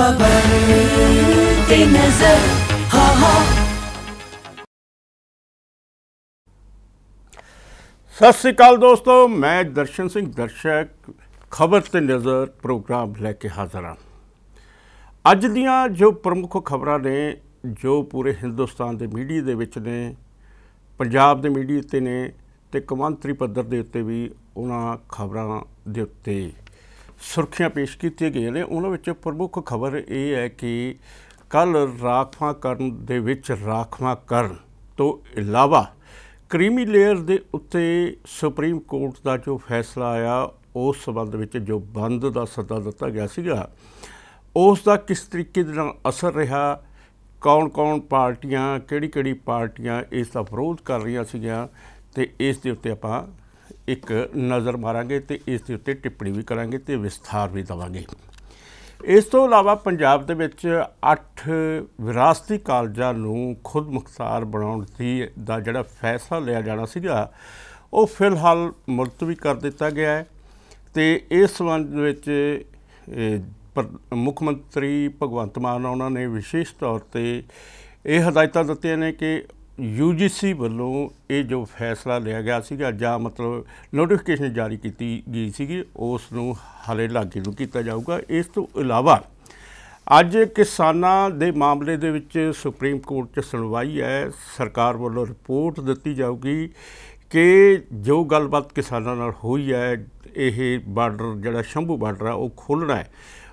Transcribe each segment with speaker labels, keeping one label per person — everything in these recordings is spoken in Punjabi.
Speaker 1: खबर नजर हा हा ਸਤਿ ਸ੍ਰੀ ਅਕਾਲ ਦੋਸਤੋ ਮੈਂ ਦਰਸ਼ਨ ਸਿੰਘ ਦਰਸ਼ਕ ਖਬਰ ਤੇ ਨਜ਼ਰ ਪ੍ਰੋਗਰਾਮ ਲੈ ਕੇ ਹਾਜ਼ਰ ਹਾਂ ਅੱਜ ਦੀਆਂ ਜੋ ਪ੍ਰਮੁੱਖ ਖਬਰਾਂ ਨੇ ਜੋ ਪੂਰੇ ਹਿੰਦੁਸਤਾਨ ਦੇ ਮੀਡੀਆ ਦੇ ਵਿੱਚ ਨੇ ਪੰਜਾਬ ਦੇ ਮੀਡੀਆ ਤੇ ਨੇ ਤੇ ਕਮੰਤਰੀ ਪੱਧਰ ਦੇ ਉੱਤੇ ਵੀ ਉਹਨਾਂ ਖਬਰਾਂ ਦੇ ਉੱਤੇ ਸੁਰਖੀਆਂ ਪੇਸ਼ ਕੀਤੀਆਂ ਗਈਆਂ ਨੇ ਉਹਨਾਂ ਵਿੱਚ ਪ੍ਰਮੁੱਖ ਖਬਰ ਇਹ ਹੈ ਕਿ ਕੱਲ ਰਾਖਵਾਂ ਕਰਨ ਦੇ ਵਿੱਚ ਰਾਖਵਾਂ ਕਰਨ ਤੋਂ ਇਲਾਵਾ ਕ੍ਰੀਮੀ ਲੇਅਰ ਦੇ ਉੱਤੇ ਸੁਪਰੀਮ ਕੋਰਟ ਦਾ ਜੋ ਫੈਸਲਾ ਆਇਆ ਉਸ ਸਬੰਧ ਵਿੱਚ ਜੋ ਬੰਦ ਦਾ ਸੱਦਾ ਦਿੱਤਾ ਗਿਆ ਸੀਗਾ ਉਸ ਦਾ ਕਿਸ ਤਰੀਕੇ ਦੇ ਨਾਲ ਅਸਰ ਰਿਹਾ ਕੌਣ-ਕੌਣ ਪਾਰਟੀਆਂ ਕਿਹੜੀ-ਕਿਹੜੀ ਪਾਰਟੀਆਂ ਇਸ ਦਾ ਵਿਰੋਧ ਕਰ ਰਹੀਆਂ ਸੀਗੀਆਂ ਤੇ ਇਸ ਦੇ ਉੱਤੇ ਆਪਾਂ ਇੱਕ ਨਜ਼ਰ ਮਾਰਾਂਗੇ ਤੇ ਇਸ ਦੇ ਉੱਤੇ ਟਿੱਪਣੀ ਵੀ ਕਰਾਂਗੇ ਤੇ ਵਿਸਥਾਰ ਵੀ ਦਵਾਂਗੇ ਇਸ ਤੋਂ ਇਲਾਵਾ ਪੰਜਾਬ ਦੇ ਵਿੱਚ 8 ਵਿਰਾਸਤੀ ਕਾਲਜਾਂ ਨੂੰ ਖੁਦ ਮੁਖਤਾਰ ਬਣਾਉਣ ਦੀ ਦਾ ਜਿਹੜਾ ਫੈਸਲਾ ਲਿਆ ਜਾਣਾ ਸੀਗਾ ਉਹ ਫਿਲਹਾਲ ਮੁਲਤਵੀ ਕਰ ਦਿੱਤਾ ਗਿਆ ਹੈ ਤੇ ਇਸ ਸੰਬੰਧ ਵਿੱਚ ਮੁੱਖ ਮੰਤਰੀ ਭਗਵੰਤ ਮਾਨ ਉਹਨਾਂ ਨੇ ਵਿਸ਼ੇਸ਼ ਤੌਰ ਤੇ ਇਹ ਹਦਾਇਤਾਂ ਦਿੱਤੀਆਂ ਨੇ ਕਿ ਸੀ ਵੱਲੋਂ ਇਹ ਜੋ ਫੈਸਲਾ ਲਿਆ ਗਿਆ ਸੀਗਾ ਜਾਂ ਮਤਲਬ ਨੋਟੀਫਿਕੇਸ਼ਨ ਜਾਰੀ ਕੀਤੀ ਗਈ ਸੀਗੀ ਉਸ ਨੂੰ ਹਲੇ ਲਾਗੂ ਨੂੰ ਕੀਤਾ ਜਾਊਗਾ ਇਸ ਤੋਂ ਇਲਾਵਾ ਅੱਜ ਕਿਸਾਨਾਂ ਦੇ ਮਾਮਲੇ ਦੇ ਵਿੱਚ ਸੁਪਰੀਮ ਕੋਰਟ 'ਚ ਸੁਣਵਾਈ ਹੈ ਸਰਕਾਰ ਵੱਲੋਂ ਰਿਪੋਰਟ ਦਿੱਤੀ ਜਾਊਗੀ ਕਿ ਜੋ ਗੱਲਬਾਤ ਕਿਸਾਨਾਂ ਨਾਲ ਹੋਈ ਹੈ ਇਹ ਬਾਰਡਰ ਜਿਹੜਾ ਸ਼ੰਭੂ ਬਾਰਡਰ ਆ ਉਹ ਖੋਲਣਾ ਹੈ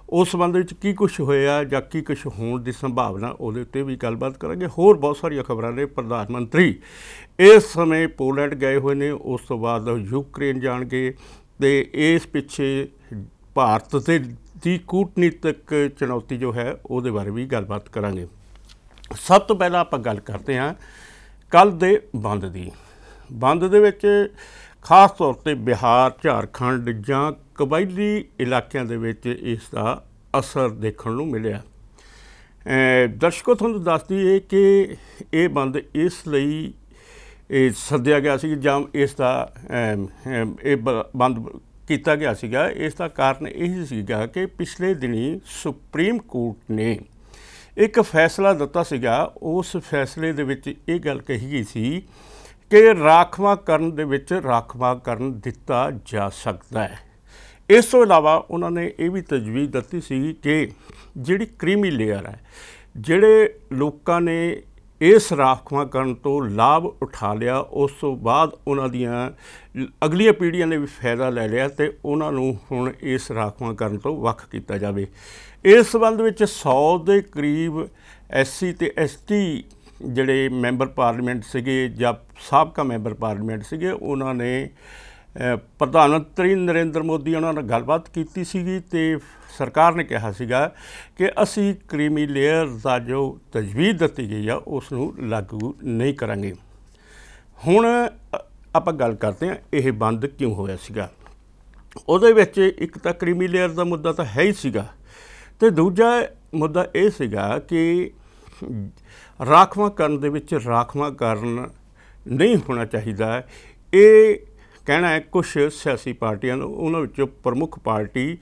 Speaker 1: ਉਸ ਸੰਬੰਧ ਵਿੱਚ ਕੀ ਕੁਝ ਹੋਇਆ ਜਾਂ ਕੀ ਕੁਝ ਹੋਣ ਦੀ ਸੰਭਾਵਨਾ ਉਹਦੇ ਉੱਤੇ ਵੀ ਗੱਲਬਾਤ ਕਰਾਂਗੇ ਹੋਰ ਬਹੁਤ ਸਾਰੀਆਂ ਖਬਰਾਂ ਨੇ ਪ੍ਰਧਾਨ ਮੰਤਰੀ ਇਸ ਸਮੇਂ ਪੋਲੈਂਡ ਗਏ ਹੋਏ ਨੇ ਉਸ ਤੋਂ ਬਾਅਦ ਯੂਕਰੇਨ ਜਾਣਗੇ ਤੇ ਇਸ ਪਿੱਛੇ ਭਾਰਤ ਦੇ ਦੀ ਕੂਟਨੀਤਿਕ ਚੁਣੌਤੀ ਜੋ ਹੈ ਉਹਦੇ ਬਾਰੇ ਵੀ ਗੱਲਬਾਤ ਕਰਾਂਗੇ ਸਭ ਤੋਂ ਪਹਿਲਾਂ ਆਪਾਂ ਗੱਲ ਕਰਦੇ ਹਾਂ ਕੱਲ ਦੇ ਬੰਦ ਦੀ ਬੰਦ ਦੇ ਵਿੱਚ ਖਾਸ ਤੌਰ ਤੇ ਬਿਹਾਰ ਝਾਰਖੰਡ ਜਾਂ ਕਬਾਇਲੀ ਇਲਾਕਿਆਂ ਦੇ ਵਿੱਚ ਇਸ ਦਾ ਅਸਰ ਦੇਖਣ ਨੂੰ ਮਿਲਿਆ ਦਰਸ਼ਕੋ ਤੁਹਾਨੂੰ ਦੱਸਦੀ ਹੈ ਕਿ ਇਹ ਬੰਦ ਇਸ ਲਈ ਇਹ ਸੱਦਿਆ ਗਿਆ ਸੀ ਜਾਂ ਇਸ ਦਾ ਇਹ ਬੰਦ ਕੀਤਾ ਗਿਆ ਸੀਗਾ ਇਸ ਦਾ ਕਾਰਨ ਇਹ ਸੀਗਾ ਕਿ ਪਿਛਲੇ ਦਿਨੀ ਸੁਪਰੀਮ ਕੋਰਟ ਨੇ ਇੱਕ ਫੈਸਲਾ ਦਿੱਤਾ ਸੀਗਾ ਉਸ ਫੈਸਲੇ ਦੇ ਵਿੱਚ ਇਹ ਗੱਲ ਕਹੀ ਗਈ ਸੀ ਕਿ ਰਾਖਵਾ ਕਰਨ ਦੇ ਵਿੱਚ ਰਾਖਵਾ ਕਰਨ ਦਿੱਤਾ ਜਾ ਸਕਦਾ ਹੈ ਇਸ ਤੋਂ ਇਲਾਵਾ ਉਹਨਾਂ ਨੇ ਇਹ ਵੀ ਤਜਵੀਜ਼ ਦਿੱਤੀ ਸੀ ਕਿ ਜਿਹੜੀ ਕ੍ਰੀਮੀ ਲੇਅਰ ਹੈ ਜਿਹੜੇ ਲੋਕਾਂ ਨੇ ਇਸ ਰਾਖਵਾਂ ਕਰਨ ਤੋਂ ਲਾਭ ਉਠਾ ਲਿਆ ਉਸ ਤੋਂ ਬਾਅਦ ਉਹਨਾਂ ਦੀਆਂ ਅਗਲੀਆਂ ਪੀੜ੍ਹੀਆਂ ਨੇ ਵੀ ਫਾਇਦਾ ਲੈ ਲਿਆ ਤੇ ਉਹਨਾਂ ਨੂੰ ਹੁਣ ਇਸ ਰਾਖਵਾਂ ਕਰਨ ਤੋਂ ਵੱਖ ਕੀਤਾ ਜਾਵੇ ਇਸ ਸੰਬੰਧ ਵਿੱਚ 100 ਦੇ ਕਰੀਬ ਐਸਸੀ ਤੇ ਐਸਟੀ ਜਿਹੜੇ ਮੈਂਬਰ ਪਾਰਲੀਮੈਂਟ ਸੀਗੇ ਜਾਂ ਸਾਬਕਾ ਮੈਂਬਰ ਪਾਰਲੀਮੈਂਟ ਸੀਗੇ ਉਹਨਾਂ ਨੇ ਪ੍ਰਧਾਨ ਮੰਤਰੀ ਨਰਿੰਦਰ ਮੋਦੀ ਉਹਨਾਂ ਨਾਲ ਗੱਲਬਾਤ ਕੀਤੀ ਸੀਗੀ ਤੇ ਸਰਕਾਰ ਨੇ ਕਿਹਾ ਸੀਗਾ ਕਿ ਅਸੀਂ ਕ੍ਰੀਮੀ ਲੇਅਰ ਦਾ ਜੋ ਤਜਵੀਜ਼ ਦਿੱਤੀ ਗਈ ਆ ਉਸ ਨੂੰ ਲਾਗੂ ਨਹੀਂ ਕਰਾਂਗੇ ਹੁਣ ਆਪਾਂ ਗੱਲ ਕਰਦੇ ਆ ਇਹ ਬੰਦ ਕਿਉਂ ਹੋਇਆ ਸੀਗਾ ਉਹਦੇ ਵਿੱਚ ਇੱਕ ਤਾਂ ਕ੍ਰੀਮੀ ਲੇਅਰ ਦਾ ਮੁੱਦਾ ਤਾਂ ਹੈ ਹੀ ਸੀਗਾ ਤੇ ਦੂਜਾ ਮੁੱਦਾ ਇਹ ਸੀਗਾ ਕਿ ਰਾਖਵਾਂ ਕਰਨ ਦੇ ਵਿੱਚ ਰਾਖਵਾਂ ਕਰਨ ਨਹੀਂ ਹੋਣਾ ਚਾਹੀਦਾ ਇਹ ਕਹਿਣਾ ਹੈ ਕੁਝ ਸਿਆਸੀ ਪਾਰਟੀਆਂ ਨੂੰ ਉਹਨਾਂ ਵਿੱਚੋਂ ਪ੍ਰਮੁੱਖ ਪਾਰਟੀ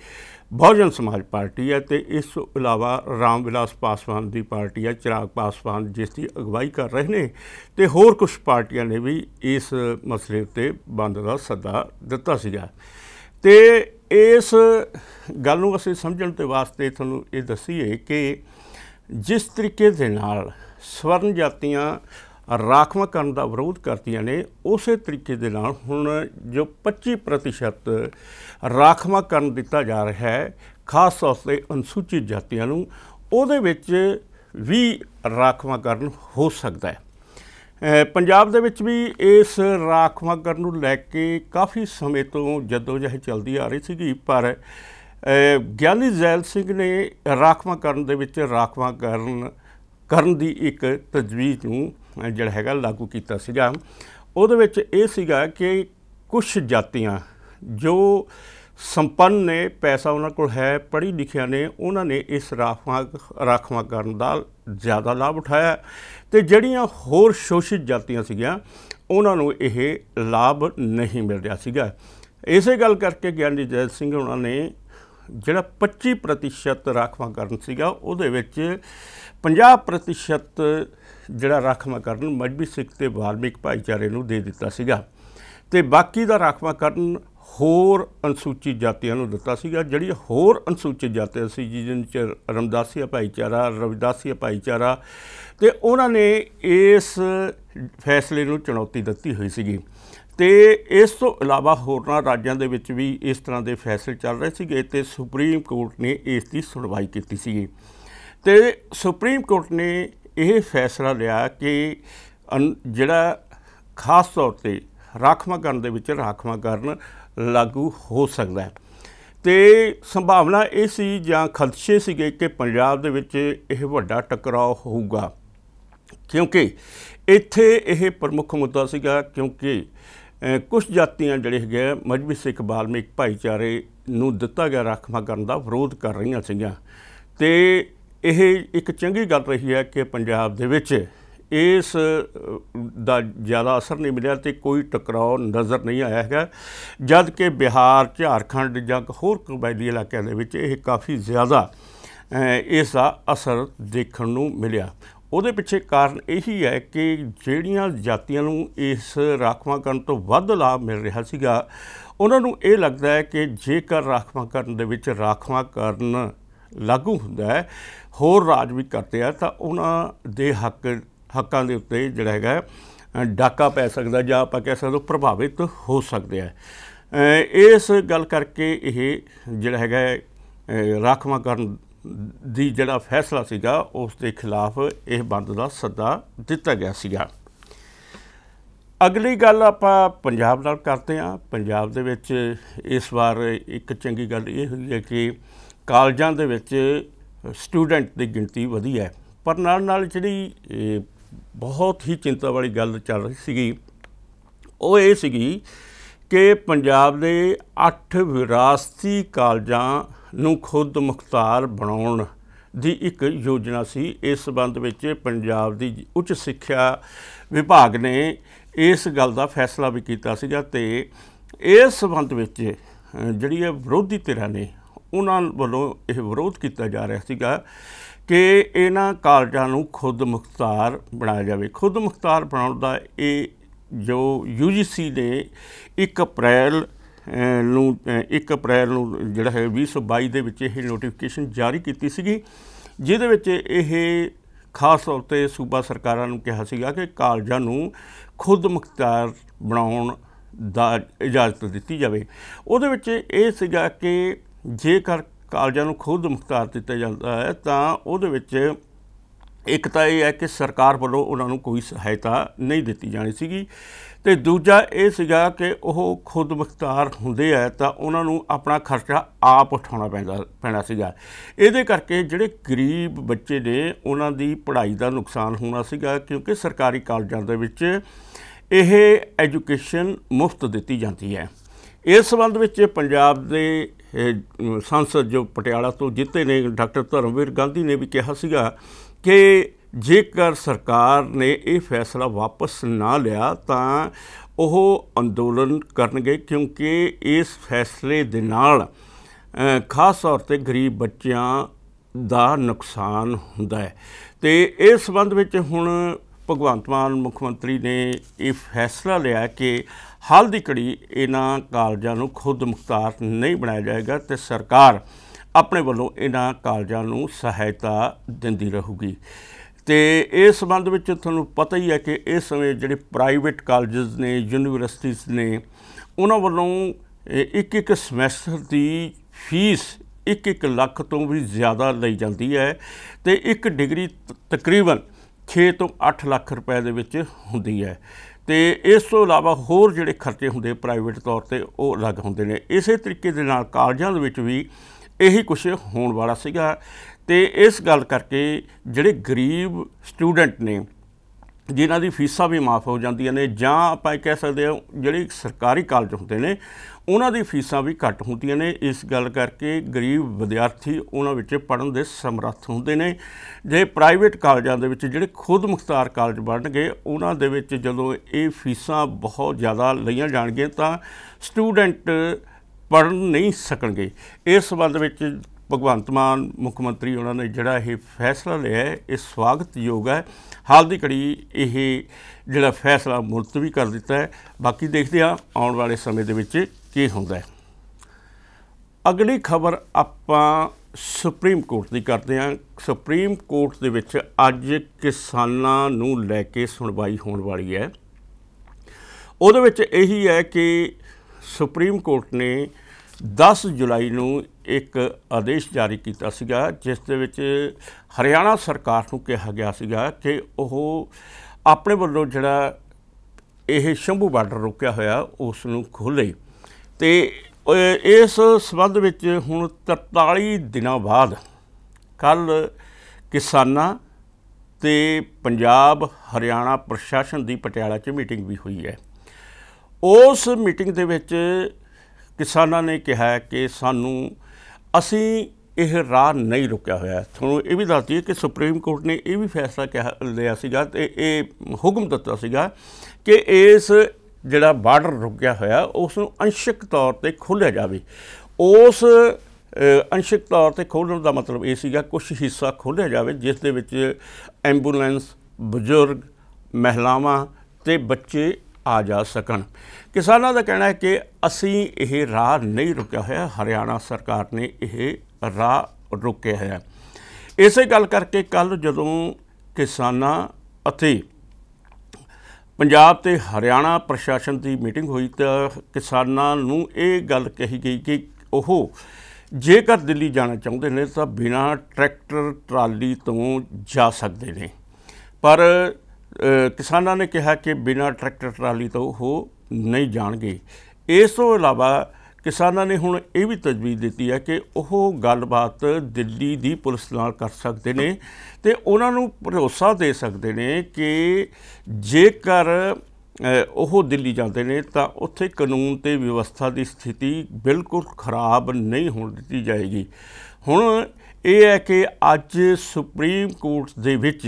Speaker 1: ਬਹੁਜਨ ਸਮਾਜ ਪਾਰਟੀ ਹੈ ਤੇ ਇਸ ਤੋਂ ਇਲਾਵਾ ਰਾਮ ਵਿਲਾਸ ਪਾਸਵਾਨ ਦੀ ਪਾਰਟੀ ਹੈ ਚਿਰਾਗ ਪਾਸਵਾਨ ਜਿਸ ਦੀ ਅਗਵਾਈ ਕਰ ਰਹੇ ਨੇ ਤੇ ਹੋਰ ਕੁਝ ਪਾਰਟੀਆਂ ਨੇ ਵੀ ਇਸ ਮਸਲੇ ਉੱਤੇ ਬੰਦ ਦਾ ਸੱਦਾ ਦਿੱਤਾ ਸੀਗਾ ਤੇ ਇਸ ਗੱਲ ਨੂੰ ਅਸੀਂ ਸਮਝਣ ਤੇ ਵਾਸਤੇ ਤੁਹਾਨੂੰ ਇਹ ਦੱਸੀਏ ਕਿ ਜਿਸ ਤਰੀਕੇ ਦੇ ਨਾਲ ਸਵਰਨ ਜਾਤੀਆਂ ਰਾਖਵਾਂ ਕਰਨ ਦਾ ਵਿਰੋਧ ਕਰਦੀਆਂ ਨੇ ਉਸੇ ਤਰੀਕੇ ਦੇ ਨਾਲ ਹੁਣ ਜੋ 25% ਰਾਖਵਾਂ ਕਰਨ ਦਿੱਤਾ ਜਾ ਰਿਹਾ ਹੈ ਖਾਸ ਤੌਰ ਤੇ ਅਨੁਸੂਚਿਤ ਜਾਤੀਆਂ ਨੂੰ ਉਹਦੇ ਵਿੱਚ ਵੀ ਰਾਖਵਾਂ ਕਰਨ ਹੋ ਸਕਦਾ ਹੈ ਪੰਜਾਬ ਦੇ ਵਿੱਚ ਵੀ ਇਸ ਰਾਖਵਾਂ ਕਰਨ ਨੂੰ ਲੈ ਕੇ ਕਾਫੀ ਸਮੇਂ ਤੋਂ ਜਹੇ ਚੱਲਦੀ ਆ ਰਹੀ ਸੀਗੀ ਪਰ ਗਿਆਨੀ ਜ਼ੈਲ ਸਿੰਘ ਨੇ ਰਾਖਵਾਂ ਕਰਨ ਦੇ ਵਿੱਚ ਰਾਖਵਾਂ ਕਰਨ ਕਰਨ ਦੀ ਇੱਕ ਤਜਵੀਜ਼ ਨੂੰ ਜਿਹੜਾ ਹੈਗਾ ਲਾਗੂ ਕੀਤਾ ਸੀਗਾ ਉਹਦੇ ਵਿੱਚ ਇਹ ਸੀਗਾ ਕਿ ਕੁਝ ਜਾਤੀਆਂ ਜੋ ਸੰਪੰਨ ਨੇ ਪੈਸਾ ਉਹਨਾਂ ਕੋਲ ਹੈ ਪੜ੍ਹੀ ਲਿਖਿਆ ਨੇ ਉਹਨਾਂ ਨੇ ਇਸ ਰਾਖਵਾਂ ਰਾਖਵਾਂ ਕਰਨ ਦਾ ਜ਼ਿਆਦਾ ਲਾਭ ਉਠਾਇਆ ਤੇ ਜਿਹੜੀਆਂ ਹੋਰ ਸ਼ੋਸ਼ਿਤ ਜਾਤੀਆਂ ਸੀਗੀਆਂ ਉਹਨਾਂ ਨੂੰ ਇਹ ਲਾਭ ਨਹੀਂ ਮਿਲ ਰਿਹਾ ਸੀਗਾ ਇਸੇ ਗੱਲ ਕਰਕੇ ਗਿਆਨੀ ਜੈਤ ਸਿੰਘ ਉਹਨਾਂ ਨੇ ਜਿਹੜਾ 25% ਰਾਖਵਾਂ ਕਰਨ ਸੀਗਾ ਉਹਦੇ ਵਿੱਚ 50% ਜਿਹੜਾ ਰਾਖਵਾ ਕਰਨ ਮਜਬੀ ਸਿੱਖ ਤੇ ਵਾਲਮਿਕ ਭਾਈਚਾਰੇ ਨੂੰ ਦੇ ਦਿੱਤਾ ਸੀਗਾ ਤੇ ਬਾਕੀ ਦਾ ਰਾਖਵਾ ਕਰਨ ਹੋਰ ਅਨਸੂਚਿਤ ਜਾਤੀਆਂ ਨੂੰ ਦਿੱਤਾ ਸੀਗਾ ਜਿਹੜੀ ਹੋਰ ਅਨਸੂਚਿਤ ਜਾਤੀਆਂ ਸੀ ਜਿਹਨਾਂ ਚ ਰਮਦਾਸੀਆ ਭਾਈਚਾਰਾ ਰਵਿਦਾਸੀਆ ਭਾਈਚਾਰਾ ਤੇ ਉਹਨਾਂ ਨੇ ਇਸ ਫੈਸਲੇ ਨੂੰ ਚੁਣੌਤੀ ਦਿੱਤੀ ਹੋਈ ਸੀਗੀ ਤੇ ਇਸ ਤੋਂ ਇਲਾਵਾ ਹੋਰਨਾਂ ਰਾਜਾਂ ਦੇ ਵਿੱਚ ਵੀ ਇਸ ਤਰ੍ਹਾਂ ਦੇ ਫੈਸਲੇ ਚੱਲ ਰਹੇ ਸੀਗੇ ਤੇ ਸੁਪਰੀਮ ਕੋਰਟ ਨੇ ਇਸ ਦੀ ਸੁਣਵਾਈ ਕੀਤੀ ਸੀਗੀ ਤੇ ਸੁਪਰੀਮ ਕੋਰਟ ਨੇ ਇਹ ਫੈਸਲਾ ਲਿਆ ਕਿ ਜਿਹੜਾ ਖਾਸ ਤੌਰ ਤੇ ਰਾਖਵਾ ਕਰਨ ਦੇ ਵਿੱਚ ਰਾਖਵਾ ਕਰਨ ਲਾਗੂ ਹੋ ਸਕਦਾ ਹੈ ਤੇ ਸੰਭਾਵਨਾ ਇਹ ਸੀ ਜਾਂ ਖਦਸ਼ੇ ਸੀਗੇ ਕਿ ਪੰਜਾਬ ਦੇ ਵਿੱਚ ਇਹ ਵੱਡਾ ਟਕਰਾਅ ਹੋਊਗਾ ਕਿਉਂਕਿ ਇੱਥੇ ਇਹ ਪ੍ਰਮੁੱਖ ਮੁੱਦਾ ਸੀਗਾ ਕਿਉਂਕਿ ਕੁਝ ਜਾਤੀਆਂ ਜਿਹੜੇ ਹੈਗੇ ਮਜਬੀ ਸਿੱਖ ਬਾਲਮੀਕ ਭਾਈਚਾਰੇ ਨੂੰ ਦਿੱਤਾ ਗਿਆ ਰਾਖਵਾ ਕਰਨ ਦਾ ਵਿਰੋਧ ਕਰ ਰਹੀਆਂ ਸੀਗੀਆਂ ਤੇ ਇਹ ਇੱਕ ਚੰਗੀ ਗੱਲ ਰਹੀ ਹੈ ਕਿ ਪੰਜਾਬ ਦੇ ਵਿੱਚ ਇਸ ਦਾ ਜ਼ਿਆਦਾ ਅਸਰ ਨਹੀਂ ਮਿਲਿਆ ਤੇ ਕੋਈ ਟਕਰਾਅ ਨਜ਼ਰ ਨਹੀਂ ਆਇਆ ਹੈਗਾ ਜਦ ਕਿ ਬਿਹਾਰ ਝਾਰਖੰਡ ਜਾਂ ਹੋਰ ਕਬਾਇਲੀ ਇਲਾਕਿਆਂ ਦੇ ਵਿੱਚ ਇਹ ਕਾਫੀ ਜ਼ਿਆਦਾ ਇਸ ਦਾ ਅਸਰ ਦੇਖਣ ਨੂੰ ਮਿਲਿਆ ਉਹਦੇ ਪਿੱਛੇ ਕਾਰਨ ਇਹੀ ਹੈ ਕਿ ਜਿਹੜੀਆਂ ਜਾਤੀਆਂ ਨੂੰ ਇਸ ਰਾਖਵਾਂਕਰਨ ਤੋਂ ਵੱਧ ਲਾਭ ਮਿਲ ਰਿਹਾ ਸੀਗਾ ਉਹਨਾਂ ਨੂੰ ਇਹ ਲੱਗਦਾ ਹੈ ਕਿ ਜੇਕਰ ਰਾਖਵਾਂਕਰਨ ਦੇ ਵਿੱਚ ਰਾਖਵਾਂਕਰਨ ਲਾਗੂ ਹੁੰਦਾ ਹੈ ਹੋਰ ਰਾਜ ਵੀ ਕਰਦੇ ਆ ਤਾਂ ਉਹਨਾਂ ਦੇ ਹੱਕ ਹੱਕਾਂ ਦੇ ਉੱਤੇ ਜਿਹੜਾ ਹੈਗਾ ਡਾਕਾ ਪੈ ਸਕਦਾ ਜਾਂ ਆਪਾਂ ਕਹਿ ਸਕਦੇ ਪ੍ਰਭਾਵਿਤ ਹੋ ਸਕਦੇ ਆ ਇਸ ਗੱਲ ਕਰਕੇ ਇਹ ਜਿਹੜਾ ਹੈਗਾ ਰਾਖਵਾ ਕਰਨ ਦੀ ਜਿਹੜਾ ਫੈਸਲਾ ਸੀਗਾ ਉਸ ਦੇ ਖਿਲਾਫ ਇਹ ਬੰਦ ਦਾ ਸੱਦਾ ਦਿੱਤਾ ਗਿਆ ਸੀਗਾ ਅਗਲੀ ਗੱਲ ਆਪਾਂ ਪੰਜਾਬ ਨਾਲ ਕਰਦੇ ਆ ਪੰਜਾਬ ਦੇ ਵਿੱਚ ਇਸ ਵਾਰ ਇੱਕ ਚੰਗੀ ਗੱਲ ਇਹ ਹੋਈ ਹੈ ਕਿ ਕਾਲਜਾਂ ਦੇ ਵਿੱਚ ਸਟੂਡੈਂਟ ਦੀ ਗਿਣਤੀ ਵਧੀ ਹੈ ਪਰ ਨਾਲ ਨਾਲ ਜਿਹੜੀ ਬਹੁਤ ਹੀ ਚਿੰਤਾ ਵਾਲੀ ਗੱਲ ਚੱਲ ਰਹੀ ਸੀਗੀ ਉਹ ਇਹ ਸੀਗੀ ਕਿ ਪੰਜਾਬ ਦੇ 8 ਵਿਰਾਸਤੀ ਕਾਲਜਾਂ ਨੂੰ ਖੁਦ ਮੁਖਤਾਰ ਬਣਾਉਣ ਦੀ ਇੱਕ ਯੋਜਨਾ ਸੀ ਇਸ ਸਬੰਧ ਵਿੱਚ ਪੰਜਾਬ ਦੀ ਉੱਚ ਸਿੱਖਿਆ ਵਿਭਾਗ ਨੇ ਇਸ ਗੱਲ ਦਾ ਫੈਸਲਾ ਵੀ ਕੀਤਾ ਸੀਗਾ ਤੇ ਇਸ ਸਬੰਧ ਵਿੱਚ ਜਿਹੜੀ ਇਹ ਵਿਰੋਧੀ ਧਿਰਾਂ ਨੇ ਉਹਨਾਂ ਵੱਲੋਂ ਇਹ ਵਿਰੋਧ ਕੀਤਾ ਜਾ ਰਿਹਾ ਸੀਗਾ ਕਿ ਇਹਨਾਂ ਕਾਲਜਾਂ ਨੂੰ ਖੁਦ ਮੁਖਤਾਰ ਬਣਾਇਆ ਜਾਵੇ ਖੁਦ ਮੁਖਤਾਰ ਬਣਾਉਣ ਦਾ ਇਹ ਜੋ UGC ਨੇ 1 ਅਪ੍ਰੈਲ ਨੂੰ 1 ਅਪ੍ਰੈਲ ਨੂੰ ਜਿਹੜਾ ਹੈ 2022 ਦੇ ਵਿੱਚ ਇਹ ਨੋਟੀਫਿਕੇਸ਼ਨ ਜਾਰੀ ਕੀਤੀ ਸੀਗੀ ਜਿਹਦੇ ਵਿੱਚ ਇਹ ਖਾਸ ਤੌਰ ਤੇ ਸੂਬਾ ਸਰਕਾਰਾਂ ਨੂੰ ਕਿਹਾ ਸੀਗਾ ਕਿ ਕਾਲਜਾਂ ਨੂੰ ਖੁਦ ਮੁਖਤਾਰ ਬਣਾਉਣ ਦਾ ਇਜਾਜ਼ਤ ਦਿੱਤੀ ਜਾਵੇ ਉਹਦੇ ਵਿੱਚ ਇਹ ਸੀਗਾ ਕਿ ਜੇਕਰ ਕਾਲਜਾਂ ਨੂੰ ਖੁਦ ਮੁਖਤਾਰ ਦਿੱਤਾ ਜਾਂਦਾ ਹੈ ਤਾਂ ਉਹਦੇ ਵਿੱਚ ਇੱਕ ਤਾਂ ਇਹ ਹੈ ਕਿ ਸਰਕਾਰ ਵੱਲੋਂ ਉਹਨਾਂ ਨੂੰ ਕੋਈ ਸਹਾਇਤਾ ਨਹੀਂ ਦਿੱਤੀ ਜਾਣੀ ਸੀਗੀ ਤੇ ਦੂਜਾ ਇਹ ਸੀਗਾ ਕਿ ਉਹ ਖੁਦ ਮੁਖਤਾਰ ਹੁੰਦੇ ਆ ਤਾਂ ਉਹਨਾਂ ਨੂੰ ਆਪਣਾ ਖਰਚਾ ਆਪ ਉਠਾਉਣਾ ਪੈਂਦਾ ਪੈਣਾ ਸੀਗਾ ਇਹਦੇ ਕਰਕੇ ਜਿਹੜੇ ਗਰੀਬ ਬੱਚੇ ਨੇ ਉਹਨਾਂ ਦੀ ਪੜ੍ਹਾਈ ਦਾ ਨੁਕਸਾਨ ਹੋਣਾ ਸੀਗਾ ਕਿਉਂਕਿ ਸਰਕਾਰੀ ਕਾਲਜਾਂ ਦੇ ਵਿੱਚ ਇਹ ਐਜੂਕੇਸ਼ਨ ਮੁਫਤ ਦਿੱਤੀ ਜਾਂਦੀ ਹੈ ਇਸ ਸੰਬੰਧ ਵਿੱਚ ਪੰਜਾਬ ਦੇ ਸੰਸਦ ਜੋ ਪਟਿਆਲਾ ਤੋਂ ਜਿੱਤੇ ਨੇ ਡਾਕਟਰ ਧਰਮਵੀਰ ਗਾਂਧੀ ਨੇ ਵੀ ਕਿਹਾ ਸੀਗਾ ਕਿ ਜੇਕਰ ਸਰਕਾਰ ਨੇ ਇਹ ਫੈਸਲਾ ਵਾਪਸ ਨਾ ਲਿਆ ਤਾਂ ਉਹ ਅੰਦੋਲਨ ਕਰਨਗੇ ਕਿਉਂਕਿ ਇਸ ਫੈਸਲੇ ਦੇ ਨਾਲ ਖਾਸ ਤੌਰ ਤੇ ਗਰੀਬ ਬੱਚਿਆਂ ਦਾ ਨੁਕਸਾਨ ਹੁੰਦਾ ਹੈ ਤੇ ਇਸ ਸੰਬੰਧ ਵਿੱਚ ਹੁਣ ਭਗਵੰਤ ਮਾਨ ਮੁੱਖ ਮੰਤਰੀ ਨੇ ਇਹ ਫੈਸਲਾ ਲਿਆ ਕਿ ਹਾਲ ਦੀ ਕੜੀ ਇਹਨਾਂ ਕਾਲਜਾਂ ਨੂੰ ਖੁਦ ਮੁਖਤਾਰ ਨਹੀਂ ਬਣਾਇਆ ਜਾਏਗਾ ਤੇ ਸਰਕਾਰ ਆਪਣੇ ਵੱਲੋਂ ਇਹਨਾਂ ਕਾਲਜਾਂ ਨੂੰ ਸਹਾਇਤਾ ਦਿੰਦੀ ਰਹੂਗੀ ਤੇ ਇਸ ਸੰਬੰਧ ਵਿੱਚ ਤੁਹਾਨੂੰ ਪਤਾ ਹੀ ਹੈ ਕਿ ਇਸ ਸਮੇਂ ਜਿਹੜੇ ਪ੍ਰਾਈਵੇਟ ਕਾਲਜਸ ਨੇ ਯੂਨੀਵਰਸਿਟੀਆਂ ਨੇ ਉਹਨਾਂ ਵੱਲੋਂ ਇੱਕ ਇੱਕ ਸਮੈਸਟਰ ਦੀ ਫੀਸ 1-1 ਲੱਖ ਤੋਂ ਵੀ ਜ਼ਿਆਦਾ ਲਈ ਜਾਂਦੀ ਹੈ ਤੇ ਇੱਕ ਡਿਗਰੀ ਤਕਰੀਬਨ 6 ਤੋਂ 8 ਲੱਖ ਰੁਪਏ ਦੇ ਵਿੱਚ ਹੁੰਦੀ ਹੈ ਤੇ ਇਸ ਤੋਂ ਇਲਾਵਾ ਹੋਰ ਜਿਹੜੇ ਖਰਚੇ ਹੁੰਦੇ ਪ੍ਰਾਈਵੇਟ ਤੌਰ ਤੇ ਉਹ ਅਲੱਗ ਹੁੰਦੇ ਨੇ ਇਸੇ ਤਰੀਕੇ ਦੇ ਨਾਲ ਕਾਲਜਾਂ ਦੇ ਵਿੱਚ ਵੀ ਇਹੀ ਕੁਝ ਹੋਣ ਵਾਲਾ ਸੀਗਾ ਤੇ ਇਸ ਗੱਲ ਕਰਕੇ ਜਿਹੜੇ ਗਰੀਬ ਸਟੂਡੈਂਟ ਨੇ ਜਿਨ੍ਹਾਂ ਦੀ ਫੀਸਾਂ ਵੀ ਮਾਫ ਹੋ ਜਾਂਦੀਆਂ ਨੇ ਜਾਂ ਆਪਾਂ ਕਹਿ ਸਕਦੇ ਹਾਂ ਜਿਹੜੇ ਸਰਕਾਰੀ ਕਾਲਜ ਹੁੰਦੇ ਨੇ ਉਹਨਾਂ ਦੀ ਫੀਸਾਂ ਵੀ ਘੱਟ ਹੁੰਦੀਆਂ ਨੇ ਇਸ ਗੱਲ ਕਰਕੇ ਗਰੀਬ ਵਿਦਿਆਰਥੀ ਉਹਨਾਂ ਵਿੱਚ ਪੜਨ ਦੇ ਸਮਰੱਥ ਹੁੰਦੇ ਨੇ ਜੇ ਪ੍ਰਾਈਵੇਟ ਕਾਲਜਾਂ ਦੇ ਵਿੱਚ ਜਿਹੜੇ ਖੁਦ ਮੁਖਤਾਰ ਕਾਲਜ ਬਣਨਗੇ ਉਹਨਾਂ ਦੇ ਵਿੱਚ ਜਦੋਂ ਇਹ ਫੀਸਾਂ ਬਹੁਤ ਜ਼ਿਆਦਾ ਲਈਆਂ ਜਾਣਗੀਆਂ ਤਾਂ ਸਟੂਡੈਂਟ ਪੜਨ ਨਹੀਂ ਸਕਣਗੇ ਇਸ ਸੰਬੰਧ ਵਿੱਚ ਭਗਵੰਤ ਮਾਨ ਮੁੱਖ ਮੰਤਰੀ ਉਹਨਾਂ ਨੇ ਜਿਹੜਾ ਇਹ ਫੈਸਲਾ ਲਿਆ ਹੈ ਇਹ ਸਵਾਗਤਯੋਗ ਹੈ ਹਾਲ ਦੀ ਘੜੀ ਇਹ ਜਿਹੜਾ ਫੈਸਲਾ ਮੁਲਤਵੀ ਕਰ ਦਿੱਤਾ ਹੈ ਬਾਕੀ ਦੇਖਦੇ ਹਾਂ ਆਉਣ ਵਾਲੇ ਸਮੇਂ ਦੇ ਵਿੱਚ ਕੀ ਹੁੰਦਾ ਹੈ ਅਗਲੀ ਖਬਰ ਆਪਾਂ ਸੁਪਰੀਮ ਕੋਰਟ ਦੀ ਕਰਦੇ ਹਾਂ ਸੁਪਰੀਮ ਕੋਰਟ ਦੇ ਵਿੱਚ ਅੱਜ ਕਿਸਾਨਾਂ ਨੂੰ ਲੈ ਕੇ ਸੁਣਵਾਈ ਹੋਣ ਵਾਲੀ ਹੈ ਉਹਦੇ ਵਿੱਚ ਇਹੀ ਹੈ ਕਿ ਸੁਪਰੀਮ ਕੋਰਟ ਨੇ 10 ਜੁਲਾਈ ਨੂੰ ਇੱਕ ਆਦੇਸ਼ ਜਾਰੀ ਕੀਤਾ ਸੀਗਾ ਜਿਸ ਦੇ ਵਿੱਚ ਹਰਿਆਣਾ ਸਰਕਾਰ ਨੂੰ ਕਿਹਾ ਗਿਆ ਸੀਗਾ ਕਿ ਉਹ ਆਪਣੇ ਵੱਲੋਂ ਜਿਹੜਾ ਇਹ ਸ਼ੰਭੂ ਬਾਰਡਰ ਰੋਕਿਆ ਹੋਇਆ ਉਸ ਨੂੰ ਖੋਲੇ ਤੇ ਇਸ ਸਬੰਧ ਵਿੱਚ ਹੁਣ 43 ਦਿਨਾਂ ਬਾਅਦ ਕੱਲ ਕਿਸਾਨਾਂ ਤੇ ਪੰਜਾਬ ਹਰਿਆਣਾ ਪ੍ਰਸ਼ਾਸਨ ਦੀ ਪਟਿਆਲਾ 'ਚ ਮੀਟਿੰਗ ਵੀ ਹੋਈ ਹੈ ਉਸ ਮੀਟਿੰਗ ਦੇ ਵਿੱਚ ਕਿਸਾਨਾਂ ਨੇ ਕਿਹਾ ਕਿ ਸਾਨੂੰ ਅਸੀਂ ਇਹ ਰਾਹ ਨਹੀਂ ਰੁਕਿਆ ਹੋਇਆ ਤੁਹਾਨੂੰ ਇਹ ਵੀ ਦੱਸਦੀ ਹੈ ਕਿ ਸੁਪਰੀਮ ਕੋਰਟ ਨੇ ਇਹ ਵੀ ਫੈਸਲਾ ਕਿਹਾ ਲਿਆ ਸੀਗਾ ਤੇ ਇਹ ਹੁਕਮ ਦਿੱਤਾ ਸੀਗਾ ਕਿ ਇਸ ਜਿਹੜਾ ਬਾਰਡਰ ਰੁਕਿਆ ਹੋਇਆ ਉਸ ਨੂੰ ਅੰਸ਼ਕ ਤੌਰ ਤੇ ਖੋਲ੍ਹਿਆ ਜਾਵੇ ਉਸ ਅੰਸ਼ਕ ਤੌਰ ਤੇ ਖੋਲ੍ਹਣ ਦਾ ਮਤਲਬ ਇਹ ਸੀਗਾ ਕੁਝ ਹਿੱਸਾ ਖੋਲ੍ਹਿਆ ਜਾਵੇ ਜਿਸ ਦੇ ਵਿੱਚ ਐਂਬੂਲੈਂਸ ਬਜ਼ੁਰਗ ਮਹਿਲਾਵਾਂ ਤੇ ਬੱਚੇ ਆ ਜਾ ਸਕਣ ਕਿਸਾਨਾਂ ਦਾ ਕਹਿਣਾ ਹੈ ਕਿ ਅਸੀਂ ਇਹ ਰਾਹ ਨਹੀਂ ਰੁਕਿਆ ਹੋਇਆ ਹਰਿਆਣਾ ਸਰਕਾਰ ਨੇ ਇਹ ਰਾਹ ਰੁਕਿਆ ਹੋਇਆ ਇਸੇ ਗੱਲ ਕਰਕੇ ਕੱਲ ਜਦੋਂ ਕਿਸਾਨਾਂ ਅਤੇ ਪੰਜਾਬ ਤੇ ਹਰਿਆਣਾ ਪ੍ਰਸ਼ਾਸਨ ਦੀ ਮੀਟਿੰਗ ਹੋਈ ਤਾਂ ਕਿਸਾਨਾਂ ਨੂੰ ਇਹ ਗੱਲ ਕਹੀ ਗਈ ਕਿ ਉਹ ਜੇਕਰ ਦਿੱਲੀ ਜਾਣਾ ਚਾਹੁੰਦੇ ਨੇ ਤਾਂ ਬਿਨਾ ਟਰੈਕਟਰ ਟਰਾਲੀ ਤੋਂ ਜਾ ਸਕਦੇ ਨੇ ਪਰ ਕਿਸਾਨਾਂ ਨੇ ਕਿਹਾ ਕਿ ਬਿਨਾਂ ਟਰੈਕਟਰ ਟਰਾਲੀ ਤੋਂ ਉਹ ਨਹੀਂ ਜਾਣਗੇ ਇਸ ਤੋਂ ਇਲਾਵਾ ਕਿਸਾਨਾਂ ਨੇ ਹੁਣ ਇਹ ਵੀ ਤਜਵੀਜ਼ ਦਿੱਤੀ ਹੈ ਕਿ ਉਹ ਗੱਲਬਾਤ ਦਿੱਲੀ ਦੀ ਪੁਲਿਸ ਨਾਲ ਕਰ ਸਕਦੇ ਨੇ ਤੇ ਉਹਨਾਂ ਨੂੰ ਭਰੋਸਾ ਦੇ ਸਕਦੇ ਨੇ ਕਿ ਜੇਕਰ ਉਹ ਦਿੱਲੀ ਜਾਂਦੇ ਨੇ ਤਾਂ ਉੱਥੇ ਕਾਨੂੰਨ ਤੇ ਵਿਵਸਥਾ ਦੀ ਸਥਿਤੀ ਬਿਲਕੁਲ ਖਰਾਬ ਨਹੀਂ ਹੋਣ ਦਿੱਤੀ ਜਾਏਗੀ ਹੁਣ ਇਹ ਹੈ ਕਿ ਅੱਜ ਸੁਪਰੀਮ ਕੋਰਟ ਦੇ ਵਿੱਚ